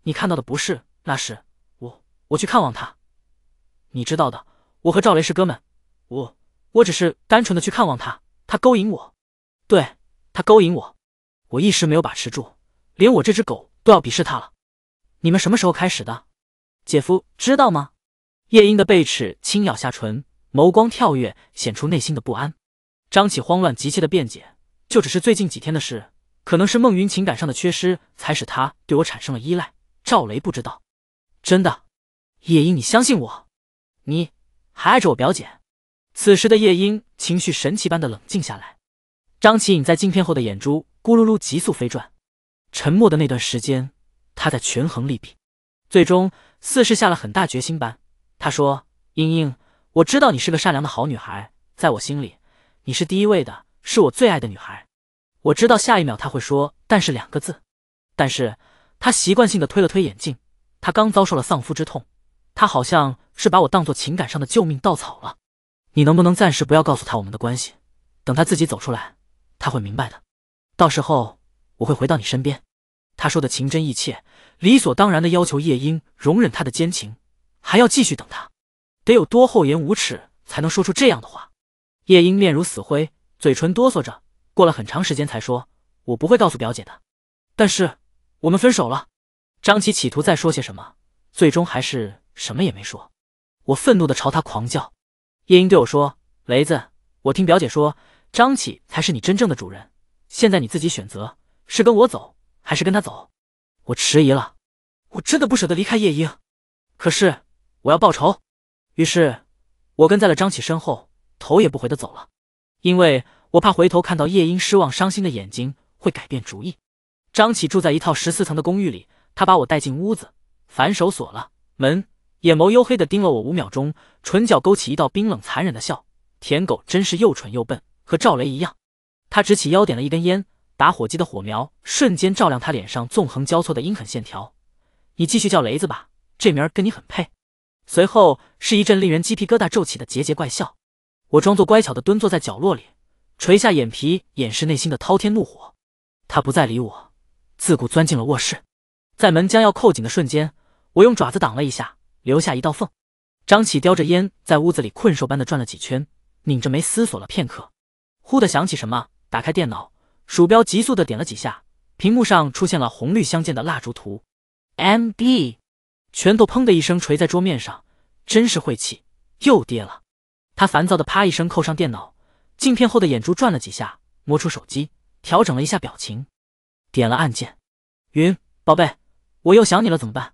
你看到的不是，那是我我去看望他。你知道的，我和赵雷是哥们，我我只是单纯的去看望他。他勾引我，对他勾引我。我一时没有把持住，连我这只狗都要鄙视他了。你们什么时候开始的？姐夫知道吗？夜莺的背齿轻咬下唇，眸光跳跃，显出内心的不安。张启慌乱急切的辩解：“就只是最近几天的事，可能是孟云情感上的缺失，才使他对我产生了依赖。”赵雷不知道，真的。夜莺，你相信我？你还爱着我表姐？此时的夜莺情绪神奇般的冷静下来。张启隐在镜片后的眼珠。咕噜噜急速飞转，沉默的那段时间，他在权衡利弊，最终似是下了很大决心般，他说：“英英，我知道你是个善良的好女孩，在我心里，你是第一位的，是我最爱的女孩。”我知道下一秒他会说，但是两个字。但是，他习惯性的推了推眼镜。他刚遭受了丧夫之痛，他好像是把我当做情感上的救命稻草了。你能不能暂时不要告诉他我们的关系？等他自己走出来，他会明白的。到时候我会回到你身边，他说的情真意切，理所当然的要求夜莺容忍他的奸情，还要继续等他，得有多厚颜无耻才能说出这样的话？夜莺面如死灰，嘴唇哆嗦着，过了很长时间才说：“我不会告诉表姐的。”但是我们分手了。张启企图再说些什么，最终还是什么也没说。我愤怒的朝他狂叫。夜莺对我说：“雷子，我听表姐说，张启才是你真正的主人。”现在你自己选择是跟我走还是跟他走？我迟疑了，我真的不舍得离开夜莺，可是我要报仇。于是，我跟在了张启身后，头也不回的走了，因为我怕回头看到夜莺失望伤心的眼睛会改变主意。张启住在一套十四层的公寓里，他把我带进屋子，反手锁了门，眼眸幽黑的盯了我五秒钟，唇角勾起一道冰冷残忍的笑。舔狗真是又蠢又笨，和赵雷一样。他直起腰，点了一根烟，打火机的火苗瞬间照亮他脸上纵横交错的阴狠线条。你继续叫雷子吧，这名儿跟你很配。随后是一阵令人鸡皮疙瘩皱起的桀桀怪笑。我装作乖巧地蹲坐在角落里，垂下眼皮掩饰内心的滔天怒火。他不再理我，自顾钻进了卧室。在门将要扣紧的瞬间，我用爪子挡了一下，留下一道缝。张启叼着烟，在屋子里困兽般的转了几圈，拧着眉思索了片刻，忽地想起什么。打开电脑，鼠标急速的点了几下，屏幕上出现了红绿相间的蜡烛图。M b 拳头砰的一声锤在桌面上，真是晦气，又跌了。他烦躁的啪一声扣上电脑，镜片后的眼珠转了几下，摸出手机，调整了一下表情，点了按键。云宝贝，我又想你了，怎么办？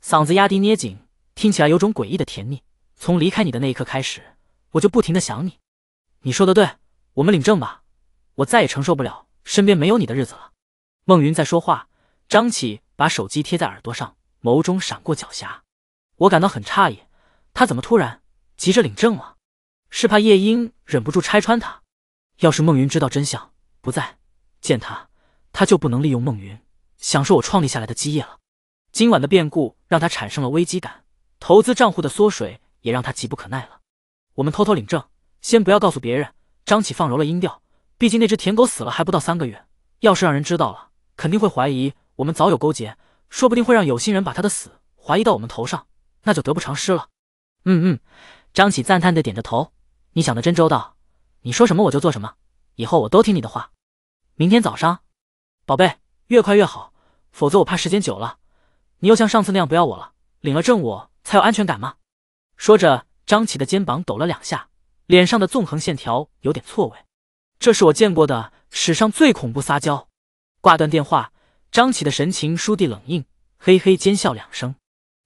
嗓子压低捏紧，听起来有种诡异的甜腻。从离开你的那一刻开始，我就不停的想你。你说的对，我们领证吧。我再也承受不了身边没有你的日子了。孟云在说话，张启把手机贴在耳朵上，眸中闪过狡黠。我感到很诧异，他怎么突然急着领证了？是怕夜莺忍不住拆穿他？要是孟云知道真相，不再见他，他就不能利用孟云享受我创立下来的基业了。今晚的变故让他产生了危机感，投资账户的缩水也让他急不可耐了。我们偷偷领证，先不要告诉别人。张启放柔了音调。毕竟那只舔狗死了还不到三个月，要是让人知道了，肯定会怀疑我们早有勾结，说不定会让有心人把他的死怀疑到我们头上，那就得不偿失了。嗯嗯，张启赞叹的点着头，你想的真周到，你说什么我就做什么，以后我都听你的话。明天早上，宝贝，越快越好，否则我怕时间久了，你又像上次那样不要我了。领了证我才有安全感吗？说着，张启的肩膀抖了两下，脸上的纵横线条有点错位。这是我见过的史上最恐怖撒娇。挂断电话，张启的神情倏地冷硬，嘿嘿奸笑两声。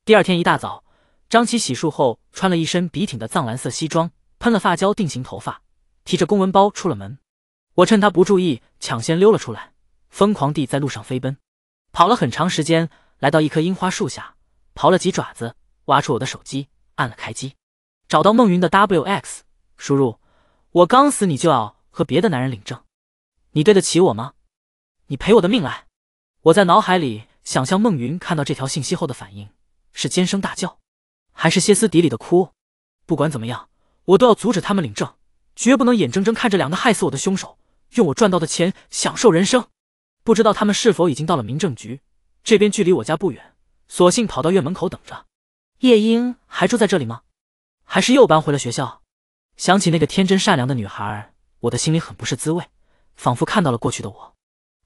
第二天一大早，张启洗漱后穿了一身笔挺的藏蓝色西装，喷了发胶定型头发，提着公文包出了门。我趁他不注意，抢先溜了出来，疯狂地在路上飞奔。跑了很长时间，来到一棵樱花树下，刨了几爪子，挖出我的手机，按了开机，找到孟云的 wx，输入：“我刚死，你就要。”和别的男人领证，你对得起我吗？你赔我的命来！我在脑海里想象孟云看到这条信息后的反应，是尖声大叫，还是歇斯底里的哭？不管怎么样，我都要阻止他们领证，绝不能眼睁睁看着两个害死我的凶手用我赚到的钱享受人生。不知道他们是否已经到了民政局？这边距离我家不远，索性跑到院门口等着。夜莺还住在这里吗？还是又搬回了学校？想起那个天真善良的女孩。我的心里很不是滋味，仿佛看到了过去的我。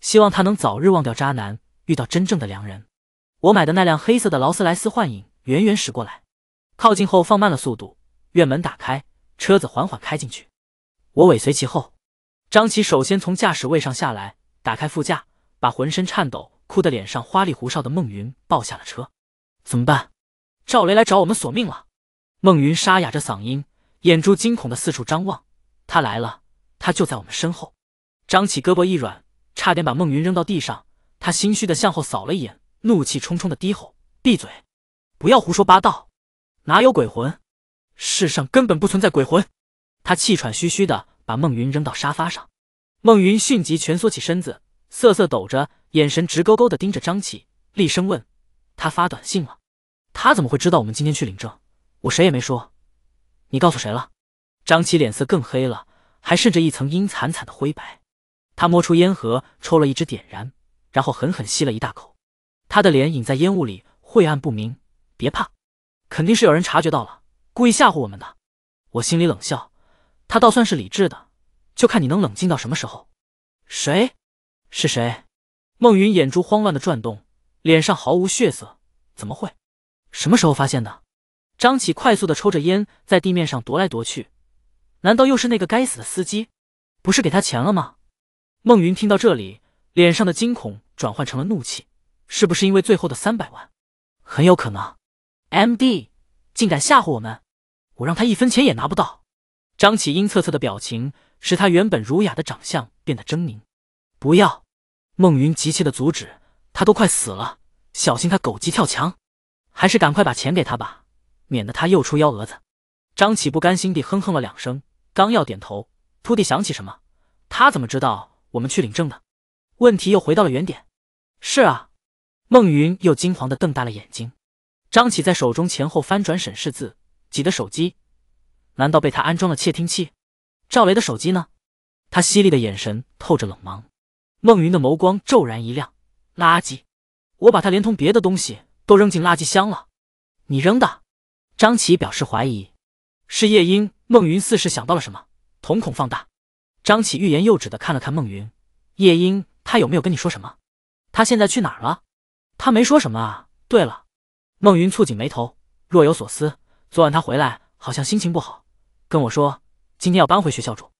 希望他能早日忘掉渣男，遇到真正的良人。我买的那辆黑色的劳斯莱斯幻影远远驶过来，靠近后放慢了速度。院门打开，车子缓缓开进去，我尾随其后。张琪首先从驾驶位上下来，打开副驾，把浑身颤抖、哭得脸上花里胡哨的孟云抱下了车。怎么办？赵雷来找我们索命了！孟云沙哑着嗓音，眼珠惊恐的四处张望。他来了！他就在我们身后，张起胳膊一软，差点把孟云扔到地上。他心虚的向后扫了一眼，怒气冲冲的低吼：“闭嘴，不要胡说八道，哪有鬼魂？世上根本不存在鬼魂！”他气喘吁吁的把孟云扔到沙发上，孟云迅即蜷缩起身子，瑟瑟抖着，眼神直勾勾的盯着张起，厉声问：“他发短信了？他怎么会知道我们今天去领证？我谁也没说，你告诉谁了？”张起脸色更黑了。还渗着一层阴惨惨的灰白，他摸出烟盒，抽了一支，点燃，然后狠狠吸了一大口。他的脸隐在烟雾里，晦暗不明。别怕，肯定是有人察觉到了，故意吓唬我们的。我心里冷笑，他倒算是理智的，就看你能冷静到什么时候。谁？是谁？孟云眼珠慌乱的转动，脸上毫无血色。怎么会？什么时候发现的？张启快速的抽着烟，在地面上踱来踱去。难道又是那个该死的司机？不是给他钱了吗？孟云听到这里，脸上的惊恐转换成了怒气。是不是因为最后的三百万？很有可能。M D，竟敢吓唬我们！我让他一分钱也拿不到！张启阴恻恻的表情使他原本儒雅的长相变得狰狞。不要！孟云急切的阻止。他都快死了，小心他狗急跳墙。还是赶快把钱给他吧，免得他又出幺蛾子。张启不甘心地哼哼了两声。刚要点头，突地想起什么，他怎么知道我们去领证的？问题又回到了原点。是啊，孟云又惊慌的瞪大了眼睛。张启在手中前后翻转审视自己的手机，难道被他安装了窃听器？赵雷的手机呢？他犀利的眼神透着冷芒。孟云的眸光骤然一亮，垃圾，我把他连同别的东西都扔进垃圾箱了。你扔的？张启表示怀疑。是夜莺。孟云似是想到了什么，瞳孔放大。张启欲言又止的看了看孟云，夜莺他有没有跟你说什么？他现在去哪儿了？他没说什么啊。对了，孟云蹙紧眉头，若有所思。昨晚他回来好像心情不好，跟我说今天要搬回学校住。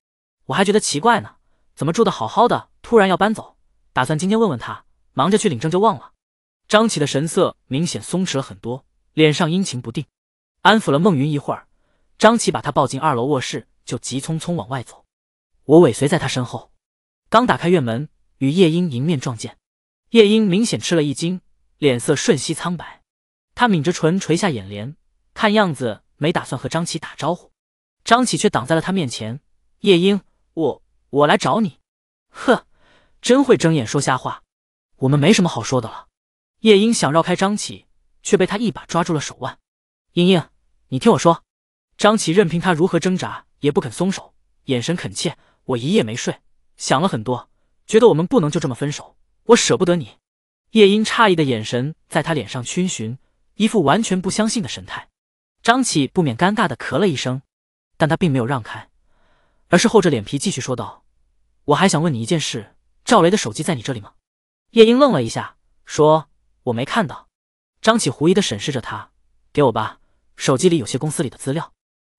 我还觉得奇怪呢，怎么住的好好的，突然要搬走？打算今天问问他，忙着去领证就忘了。张启的神色明显松弛了很多，脸上阴晴不定，安抚了孟云一会儿。张琪把他抱进二楼卧室，就急匆匆往外走。我尾随在他身后，刚打开院门，与夜莺迎面撞见。夜莺明显吃了一惊，脸色瞬息苍白。他抿着唇，垂下眼帘，看样子没打算和张琪打招呼。张琪却挡在了他面前。夜莺，我我来找你。呵，真会睁眼说瞎话。我们没什么好说的了。夜莺想绕开张琪，却被他一把抓住了手腕。莺莺，你听我说。张启任凭他如何挣扎，也不肯松手，眼神恳切。我一夜没睡，想了很多，觉得我们不能就这么分手。我舍不得你。叶英诧异的眼神在他脸上逡巡，一副完全不相信的神态。张启不免尴尬的咳了一声，但他并没有让开，而是厚着脸皮继续说道：“我还想问你一件事，赵雷的手机在你这里吗？”叶英愣了一下，说：“我没看到。”张启狐疑的审视着他，给我吧，手机里有些公司里的资料。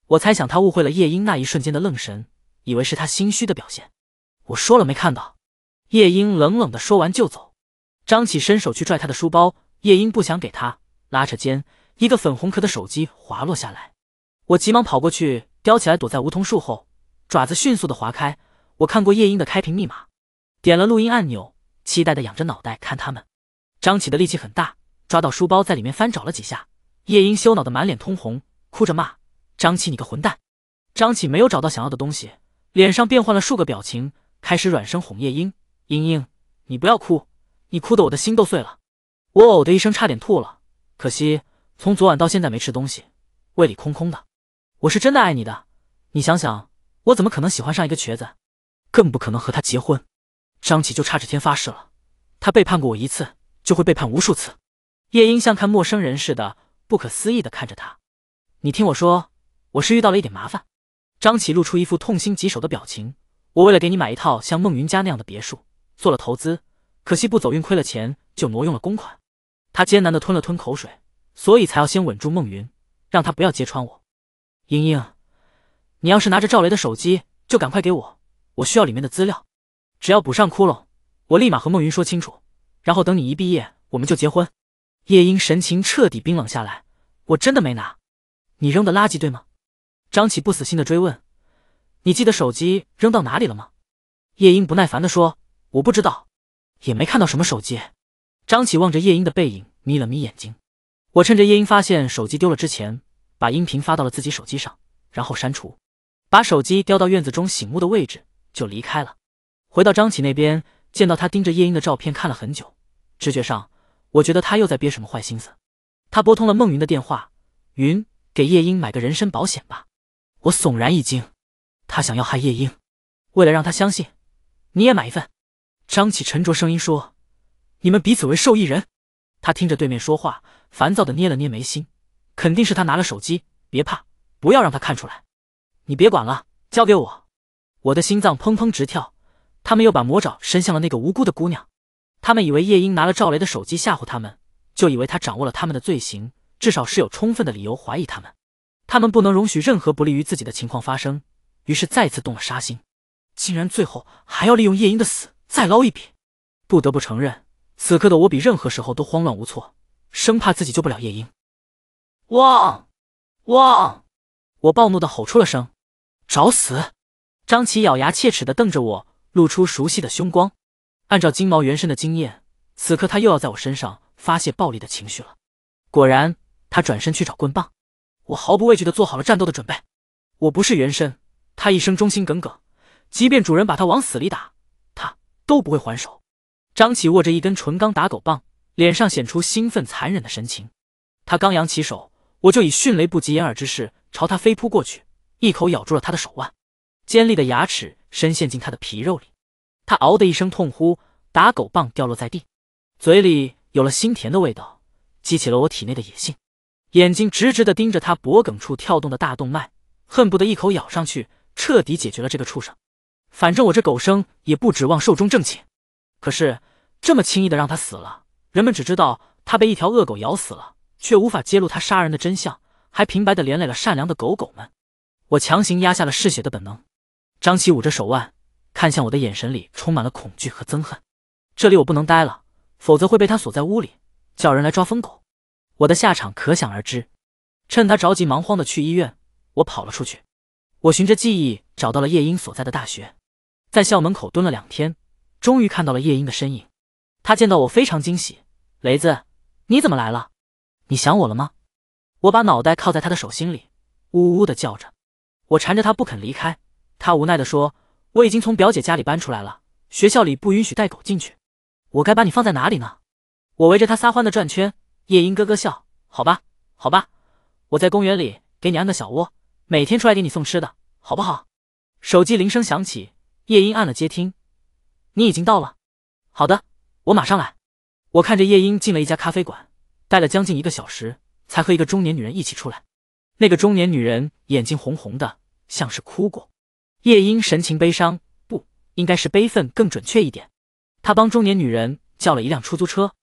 我猜想他误会了夜莺那一瞬间的愣神，以为是他心虚的表现。我说了没看到，夜莺冷冷的说完就走。张启伸手去拽他的书包，夜莺不想给他，拉扯间，一个粉红壳的手机滑落下来。我急忙跑过去，叼起来，躲在梧桐树后，爪子迅速的划开。我看过夜莺的开屏密码，点了录音按钮，期待的仰着脑袋看他们。张启的力气很大，抓到书包在里面翻找了几下，夜莺羞恼的满脸通红，哭着骂。张琪，你个混蛋！张琪没有找到想要的东西，脸上变换了数个表情，开始软声哄夜莺。莺莺，你不要哭，你哭得我的心都碎了。我呕的一声差点吐了，可惜从昨晚到现在没吃东西，胃里空空的。我是真的爱你的，你想想，我怎么可能喜欢上一个瘸子，更不可能和他结婚。张琪就差指天发誓了，他背叛过我一次，就会背叛无数次。夜莺像看陌生人似的，不可思议的看着他。你听我说。我是遇到了一点麻烦，张琪露出一副痛心疾首的表情。我为了给你买一套像孟云家那样的别墅，做了投资，可惜不走运亏了钱，就挪用了公款。他艰难地吞了吞口水，所以才要先稳住孟云，让他不要揭穿我。莺莺，你要是拿着赵雷的手机，就赶快给我，我需要里面的资料。只要补上窟窿，我立马和孟云说清楚，然后等你一毕业，我们就结婚。夜莺神情彻底冰冷下来。我真的没拿，你扔的垃圾对吗？张启不死心的追问：“你记得手机扔到哪里了吗？”夜莺不耐烦的说：“我不知道，也没看到什么手机。”张启望着夜莺的背影，眯了眯眼睛。我趁着夜莺发现手机丢了之前，把音频发到了自己手机上，然后删除，把手机叼到院子中醒目的位置，就离开了。回到张启那边，见到他盯着夜莺的照片看了很久，直觉上我觉得他又在憋什么坏心思。他拨通了孟云的电话：“云，给夜莺买个人身保险吧。”我悚然一惊，他想要害夜莺，为了让他相信，你也买一份。张启沉着声音说：“你们彼此为受益人。”他听着对面说话，烦躁的捏了捏眉心，肯定是他拿了手机。别怕，不要让他看出来。你别管了，交给我。我的心脏砰砰直跳，他们又把魔爪伸向了那个无辜的姑娘。他们以为夜莺拿了赵雷的手机吓唬他们，就以为他掌握了他们的罪行，至少是有充分的理由怀疑他们。他们不能容许任何不利于自己的情况发生，于是再次动了杀心，竟然最后还要利用夜莺的死再捞一笔。不得不承认，此刻的我比任何时候都慌乱无措，生怕自己救不了夜莺。汪汪！我暴怒的吼出了声，找死！张琪咬牙切齿的瞪着我，露出熟悉的凶光。按照金毛原身的经验，此刻他又要在我身上发泄暴力的情绪了。果然，他转身去找棍棒。我毫不畏惧的做好了战斗的准备。我不是原身，他一生忠心耿耿，即便主人把他往死里打，他都不会还手。张起握着一根纯钢打狗棒，脸上显出兴奋残忍的神情。他刚扬起手，我就以迅雷不及掩耳之势朝他飞扑过去，一口咬住了他的手腕，尖利的牙齿深陷进他的皮肉里。他嗷的一声痛呼，打狗棒掉落在地，嘴里有了腥甜的味道，激起了我体内的野性。眼睛直直的盯着他脖颈处跳动的大动脉，恨不得一口咬上去，彻底解决了这个畜生。反正我这狗生也不指望寿终正寝。可是这么轻易的让他死了，人们只知道他被一条恶狗咬死了，却无法揭露他杀人的真相，还平白的连累了善良的狗狗们。我强行压下了嗜血的本能。张琪捂着手腕，看向我的眼神里充满了恐惧和憎恨。这里我不能待了，否则会被他锁在屋里，叫人来抓疯狗。我的下场可想而知。趁他着急忙慌的去医院，我跑了出去。我循着记忆找到了夜莺所在的大学，在校门口蹲了两天，终于看到了夜莺的身影。他见到我非常惊喜：“雷子，你怎么来了？你想我了吗？”我把脑袋靠在他的手心里，呜呜的叫着。我缠着他不肯离开。他无奈的说：“我已经从表姐家里搬出来了，学校里不允许带狗进去。我该把你放在哪里呢？”我围着他撒欢的转圈。夜莺咯咯笑，好吧，好吧，我在公园里给你安个小窝，每天出来给你送吃的，好不好？手机铃声响起，夜莺按了接听。你已经到了？好的，我马上来。我看着夜莺进了一家咖啡馆，待了将近一个小时，才和一个中年女人一起出来。那个中年女人眼睛红红的，像是哭过。夜莺神情悲伤，不，应该是悲愤更准确一点。她帮中年女人叫了一辆出租车。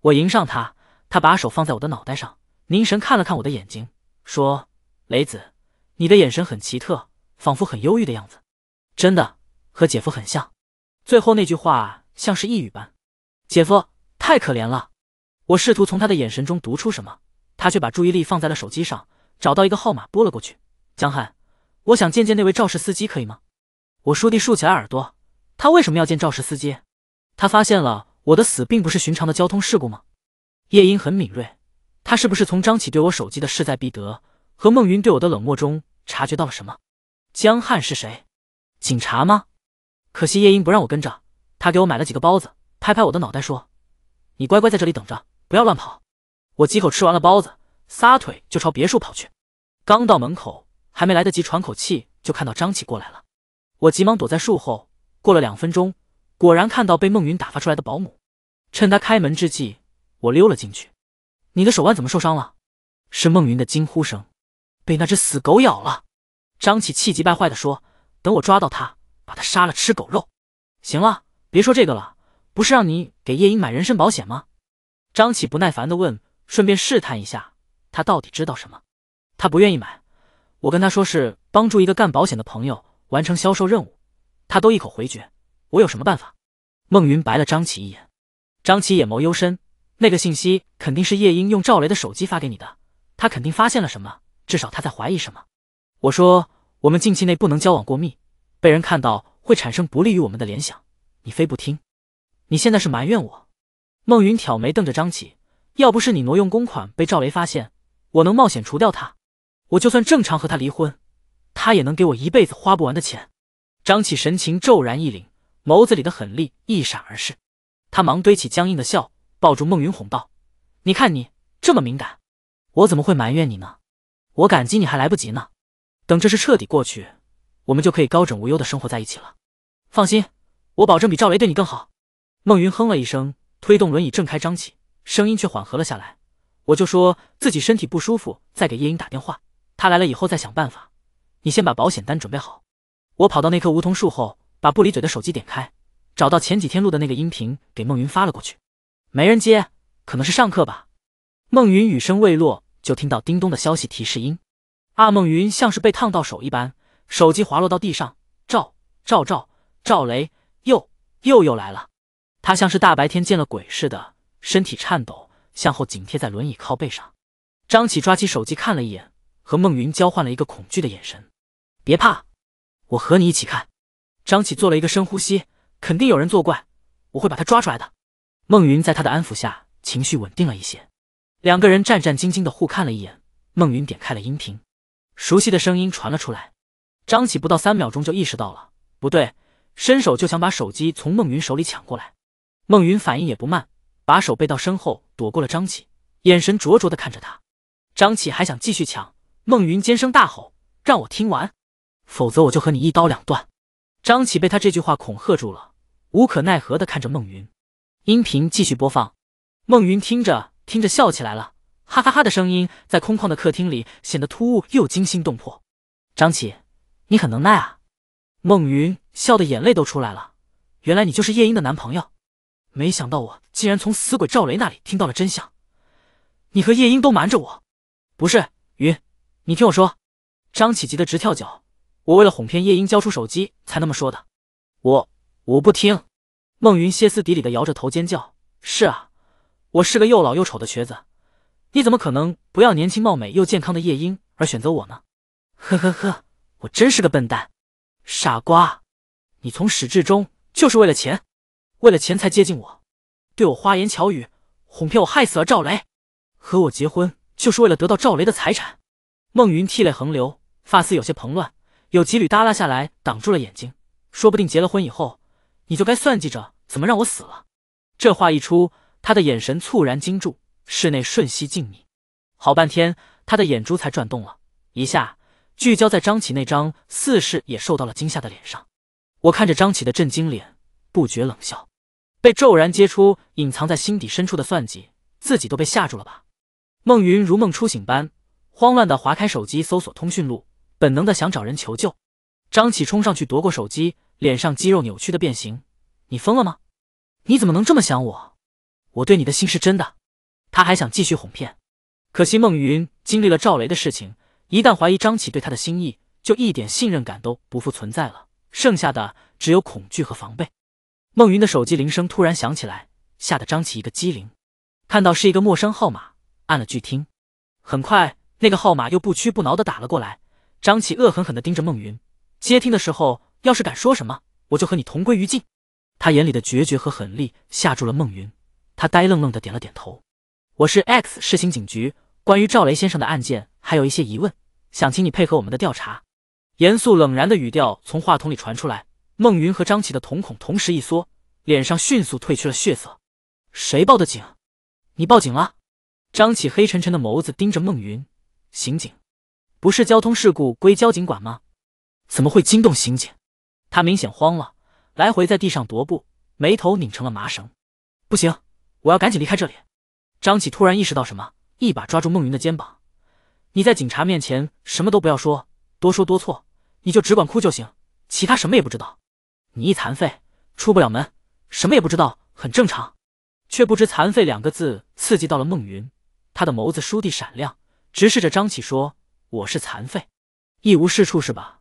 我迎上她。他把手放在我的脑袋上，凝神看了看我的眼睛，说：“雷子，你的眼神很奇特，仿佛很忧郁的样子，真的和姐夫很像。”最后那句话像是一语般：“姐夫太可怜了。”我试图从他的眼神中读出什么，他却把注意力放在了手机上，找到一个号码拨了过去：“江汉，我想见见那位肇事司机，可以吗？”我倏地竖起来耳朵：“他为什么要见肇事司机？他发现了我的死并不是寻常的交通事故吗？”夜莺很敏锐，他是不是从张启对我手机的势在必得和孟云对我的冷漠中察觉到了什么？江汉是谁？警察吗？可惜夜莺不让我跟着，他给我买了几个包子，拍拍我的脑袋说：“你乖乖在这里等着，不要乱跑。”我几口吃完了包子，撒腿就朝别墅跑去。刚到门口，还没来得及喘口气，就看到张启过来了。我急忙躲在树后。过了两分钟，果然看到被孟云打发出来的保姆，趁他开门之际。我溜了进去，你的手腕怎么受伤了？是孟云的惊呼声。被那只死狗咬了，张启气急败坏的说。等我抓到他，把他杀了吃狗肉。行了，别说这个了，不是让你给叶英买人身保险吗？张启不耐烦的问。顺便试探一下，他到底知道什么？他不愿意买，我跟他说是帮助一个干保险的朋友完成销售任务，他都一口回绝。我有什么办法？孟云白了张启一眼。张启眼眸幽深。那个信息肯定是夜莺用赵雷的手机发给你的，他肯定发现了什么，至少他在怀疑什么。我说我们近期内不能交往过密，被人看到会产生不利于我们的联想，你非不听。你现在是埋怨我？孟云挑眉瞪着张启，要不是你挪用公款被赵雷发现，我能冒险除掉他？我就算正常和他离婚，他也能给我一辈子花不完的钱。张启神情骤然一凛，眸子里的狠厉一闪而逝，他忙堆起僵硬的笑。抱住孟云哄道：“你看你这么敏感，我怎么会埋怨你呢？我感激你还来不及呢。等这事彻底过去，我们就可以高枕无忧的生活在一起了。放心，我保证比赵雷对你更好。”孟云哼了一声，推动轮椅正开张起，声音却缓和了下来：“我就说自己身体不舒服，再给夜莺打电话，他来了以后再想办法。你先把保险单准备好。”我跑到那棵梧桐树后，把不离嘴的手机点开，找到前几天录的那个音频，给孟云发了过去。没人接，可能是上课吧。孟云雨声未落，就听到叮咚的消息提示音。阿孟云像是被烫到手一般，手机滑落到地上。赵赵赵赵雷又又又来了！他像是大白天见了鬼似的，身体颤抖，向后紧贴在轮椅靠背上。张启抓起手机看了一眼，和孟云交换了一个恐惧的眼神。别怕，我和你一起看。张启做了一个深呼吸，肯定有人作怪，我会把他抓出来的。孟云在他的安抚下情绪稳定了一些，两个人战战兢兢的互看了一眼。孟云点开了音频，熟悉的声音传了出来。张启不到三秒钟就意识到了不对，伸手就想把手机从孟云手里抢过来。孟云反应也不慢，把手背到身后躲过了张启，眼神灼灼的看着他。张启还想继续抢，孟云尖声大吼：“让我听完，否则我就和你一刀两断。”张启被他这句话恐吓住了，无可奈何的看着孟云。音频继续播放，孟云听着听着笑起来了，哈哈哈的声音在空旷的客厅里显得突兀又惊心动魄。张启，你很能耐啊！孟云笑的眼泪都出来了，原来你就是夜莺的男朋友，没想到我竟然从死鬼赵雷那里听到了真相，你和夜莺都瞒着我，不是云？你听我说，张启急得直跳脚，我为了哄骗夜莺交出手机才那么说的，我我不听。孟云歇斯底里的摇着头尖叫：“是啊，我是个又老又丑的瘸子，你怎么可能不要年轻貌美又健康的夜莺而选择我呢？呵呵呵，我真是个笨蛋，傻瓜！你从始至终就是为了钱，为了钱才接近我，对我花言巧语哄骗我，害死了赵雷，和我结婚就是为了得到赵雷的财产。”孟云涕泪横流，发丝有些蓬乱，有几缕耷拉下来挡住了眼睛。说不定结了婚以后……你就该算计着怎么让我死了。这话一出，他的眼神猝然惊住，室内瞬息静谧。好半天，他的眼珠才转动了一下，聚焦在张启那张似是也受到了惊吓的脸上。我看着张启的震惊脸，不觉冷笑。被骤然揭出隐藏在心底深处的算计，自己都被吓住了吧？孟云如梦初醒般，慌乱地划开手机搜索通讯录，本能地想找人求救。张启冲上去夺过手机。脸上肌肉扭曲的变形，你疯了吗？你怎么能这么想我？我对你的心是真的。他还想继续哄骗，可惜孟云经历了赵雷的事情，一旦怀疑张启对他的心意，就一点信任感都不复存在了，剩下的只有恐惧和防备。孟云的手机铃声突然响起来，吓得张启一个机灵，看到是一个陌生号码，按了拒听。很快，那个号码又不屈不挠的打了过来。张启恶狠狠地盯着孟云，接听的时候。要是敢说什么，我就和你同归于尽。他眼里的决绝和狠厉吓住了孟云，他呆愣愣的点了点头。我是 X 市刑警局，关于赵雷先生的案件还有一些疑问，想请你配合我们的调查。严肃冷然的语调从话筒里传出来，孟云和张启的瞳孔同时一缩，脸上迅速褪去了血色。谁报的警？你报警了？张启黑沉沉的眸子盯着孟云，刑警？不是交通事故归交警管吗？怎么会惊动刑警？他明显慌了，来回在地上踱步，眉头拧成了麻绳。不行，我要赶紧离开这里。张启突然意识到什么，一把抓住孟云的肩膀：“你在警察面前什么都不要说，多说多错，你就只管哭就行，其他什么也不知道。你一残废，出不了门，什么也不知道，很正常。”却不知残废两个字刺激到了孟云，他的眸子倏地闪亮，直视着张启说：“我是残废，一无是处是吧？”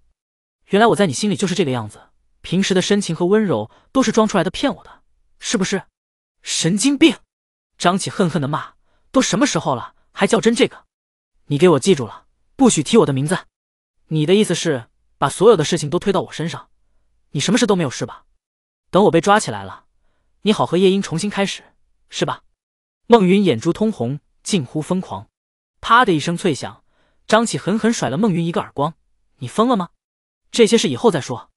原来我在你心里就是这个样子，平时的深情和温柔都是装出来的，骗我的，是不是？神经病！张启恨恨的骂。都什么时候了，还较真这个？你给我记住了，不许提我的名字。你的意思是把所有的事情都推到我身上？你什么事都没有事吧？等我被抓起来了，你好和夜莺重新开始，是吧？孟云眼珠通红，近乎疯狂。啪的一声脆响，张启狠狠甩了孟云一个耳光。你疯了吗？这些事以后再说，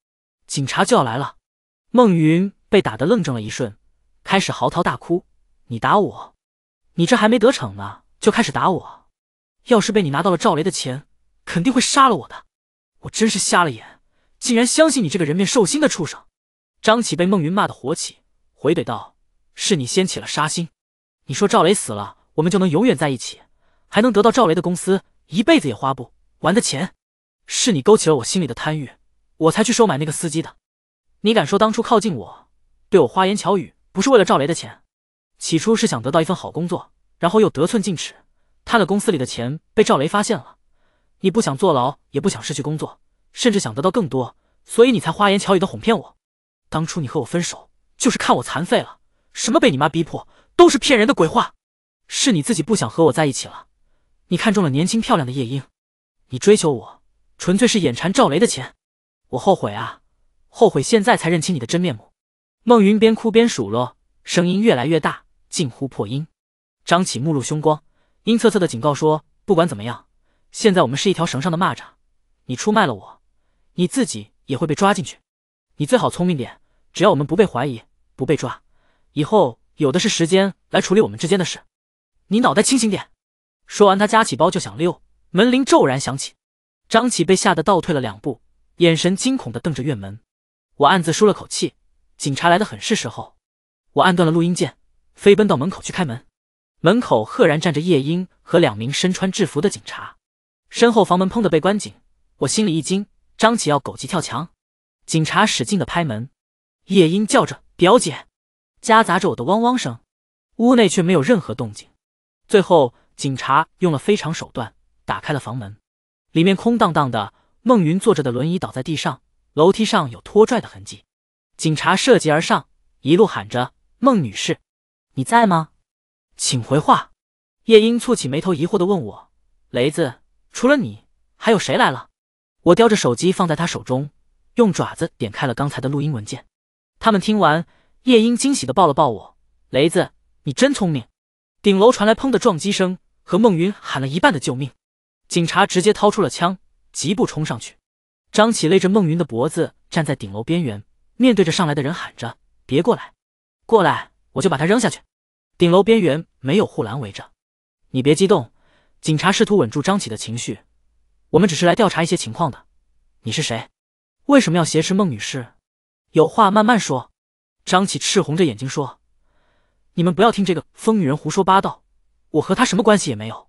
警察就要来了。孟云被打得愣怔了一瞬，开始嚎啕大哭：“你打我，你这还没得逞呢，就开始打我！要是被你拿到了赵雷的钱，肯定会杀了我的！我真是瞎了眼，竟然相信你这个人面兽心的畜生！”张启被孟云骂得火起，回怼道：“是你先起了杀心！你说赵雷死了，我们就能永远在一起，还能得到赵雷的公司，一辈子也花不完的钱。”是你勾起了我心里的贪欲，我才去收买那个司机的。你敢说当初靠近我，对我花言巧语，不是为了赵雷的钱？起初是想得到一份好工作，然后又得寸进尺，贪了公司里的钱，被赵雷发现了。你不想坐牢，也不想失去工作，甚至想得到更多，所以你才花言巧语的哄骗我。当初你和我分手，就是看我残废了。什么被你妈逼迫，都是骗人的鬼话。是你自己不想和我在一起了。你看中了年轻漂亮的夜莺，你追求我。纯粹是眼馋赵雷的钱，我后悔啊！后悔现在才认清你的真面目。孟云边哭边数落，声音越来越大，近乎破音。张启目露凶光，阴恻恻的警告说：“不管怎么样，现在我们是一条绳上的蚂蚱。你出卖了我，你自己也会被抓进去。你最好聪明点。只要我们不被怀疑、不被抓，以后有的是时间来处理我们之间的事。你脑袋清醒点。”说完，他夹起包就想溜。门铃骤然响起。张启被吓得倒退了两步，眼神惊恐的瞪着院门。我暗自舒了口气，警察来的很是时候。我按断了录音键，飞奔到门口去开门。门口赫然站着夜莺和两名身穿制服的警察，身后房门砰的被关紧。我心里一惊，张启要狗急跳墙。警察使劲的拍门，夜莺叫着“表姐”，夹杂着我的汪汪声，屋内却没有任何动静。最后，警察用了非常手段打开了房门。里面空荡荡的，孟云坐着的轮椅倒在地上，楼梯上有拖拽的痕迹。警察涉级而上，一路喊着：“孟女士，你在吗？请回话。”夜英蹙起眉头，疑惑地问我：“雷子，除了你，还有谁来了？”我叼着手机放在他手中，用爪子点开了刚才的录音文件。他们听完，夜莺惊喜地抱了抱我：“雷子，你真聪明。”顶楼传来砰的撞击声和孟云喊了一半的“救命”。警察直接掏出了枪，疾步冲上去。张启勒着孟云的脖子，站在顶楼边缘，面对着上来的人喊着：“别过来，过来我就把他扔下去。”顶楼边缘没有护栏围着，你别激动。警察试图稳住张启的情绪：“我们只是来调查一些情况的。你是谁？为什么要挟持孟女士？有话慢慢说。”张启赤红着眼睛说：“你们不要听这个疯女人胡说八道，我和她什么关系也没有。”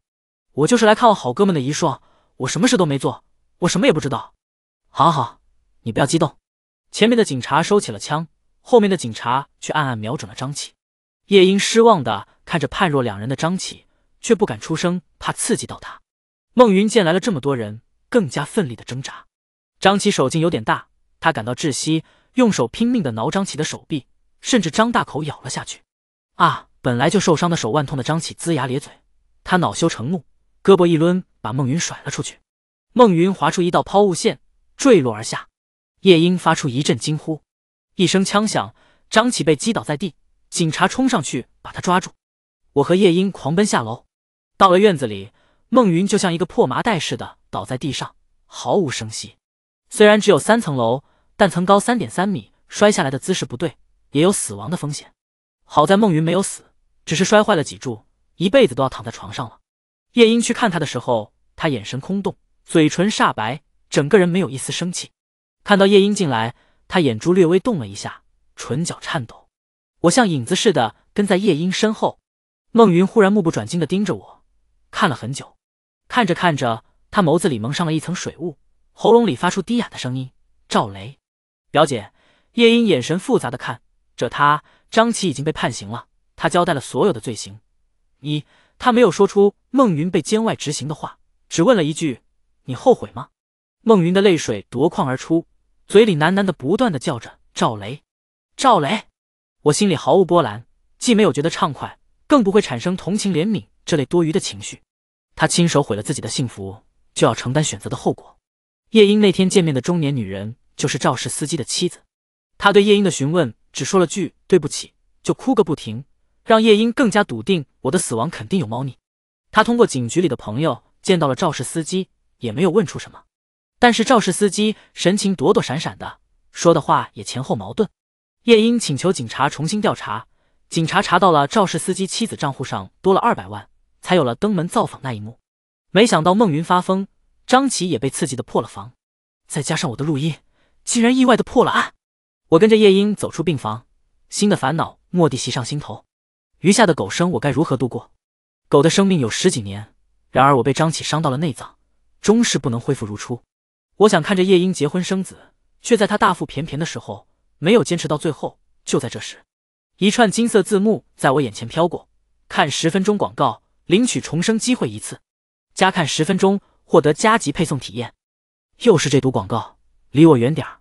我就是来看望好哥们的遗孀，我什么事都没做，我什么也不知道。好好，你不要激动。前面的警察收起了枪，后面的警察却暗暗瞄准了张启。夜莺失望的看着判若两人的张启，却不敢出声，怕刺激到他。孟云见来了这么多人，更加奋力的挣扎。张启手劲有点大，他感到窒息，用手拼命的挠张启的手臂，甚至张大口咬了下去。啊！本来就受伤的手腕痛的张启龇牙咧嘴，他恼羞成怒。胳膊一抡，把孟云甩了出去。孟云划出一道抛物线，坠落而下。夜莺发出一阵惊呼。一声枪响，张启被击倒在地。警察冲上去把他抓住。我和夜莺狂奔下楼，到了院子里，孟云就像一个破麻袋似的倒在地上，毫无声息。虽然只有三层楼，但层高三点三米，摔下来的姿势不对，也有死亡的风险。好在孟云没有死，只是摔坏了脊柱，一辈子都要躺在床上了。夜莺去看他的时候，他眼神空洞，嘴唇煞白，整个人没有一丝生气。看到夜莺进来，他眼珠略微动了一下，唇角颤抖。我像影子似的跟在夜莺身后。孟云忽然目不转睛地盯着我，看了很久。看着看着，他眸子里蒙上了一层水雾，喉咙里发出低哑的声音：“赵雷，表姐。”夜莺眼神复杂的看着他。张琪已经被判刑了，他交代了所有的罪行。一。他没有说出孟云被监外执行的话，只问了一句：“你后悔吗？”孟云的泪水夺眶而出，嘴里喃喃的不断的叫着：“赵雷，赵雷。”我心里毫无波澜，既没有觉得畅快，更不会产生同情怜悯这类多余的情绪。他亲手毁了自己的幸福，就要承担选择的后果。夜莺那天见面的中年女人就是肇事司机的妻子，他对夜莺的询问只说了句“对不起”，就哭个不停。让夜莺更加笃定，我的死亡肯定有猫腻。他通过警局里的朋友见到了肇事司机，也没有问出什么。但是肇事司机神情躲躲闪闪的，说的话也前后矛盾。夜莺请求警察重新调查，警察查到了肇事司机妻子账户上多了二百万，才有了登门造访那一幕。没想到孟云发疯，张琪也被刺激的破了防，再加上我的录音，竟然意外的破了案。我跟着夜莺走出病房，新的烦恼蓦地袭上心头。余下的狗生我该如何度过？狗的生命有十几年，然而我被张启伤到了内脏，终是不能恢复如初。我想看着叶莺结婚生子，却在他大腹便便的时候没有坚持到最后。就在这时，一串金色字幕在我眼前飘过：“看十分钟广告，领取重生机会一次；加看十分钟，获得加级配送体验。”又是这毒广告，离我远点儿，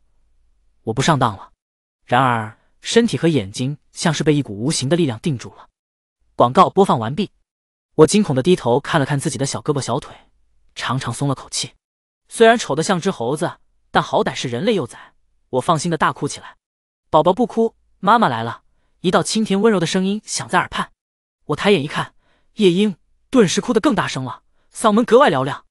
我不上当了。然而身体和眼睛像是被一股无形的力量定住了。广告播放完毕，我惊恐的低头看了看自己的小胳膊小腿，长长松了口气。虽然丑得像只猴子，但好歹是人类幼崽，我放心的大哭起来。宝宝不哭，妈妈来了！一道清甜温柔的声音响在耳畔。我抬眼一看，夜莺，顿时哭得更大声了，嗓门格外嘹亮。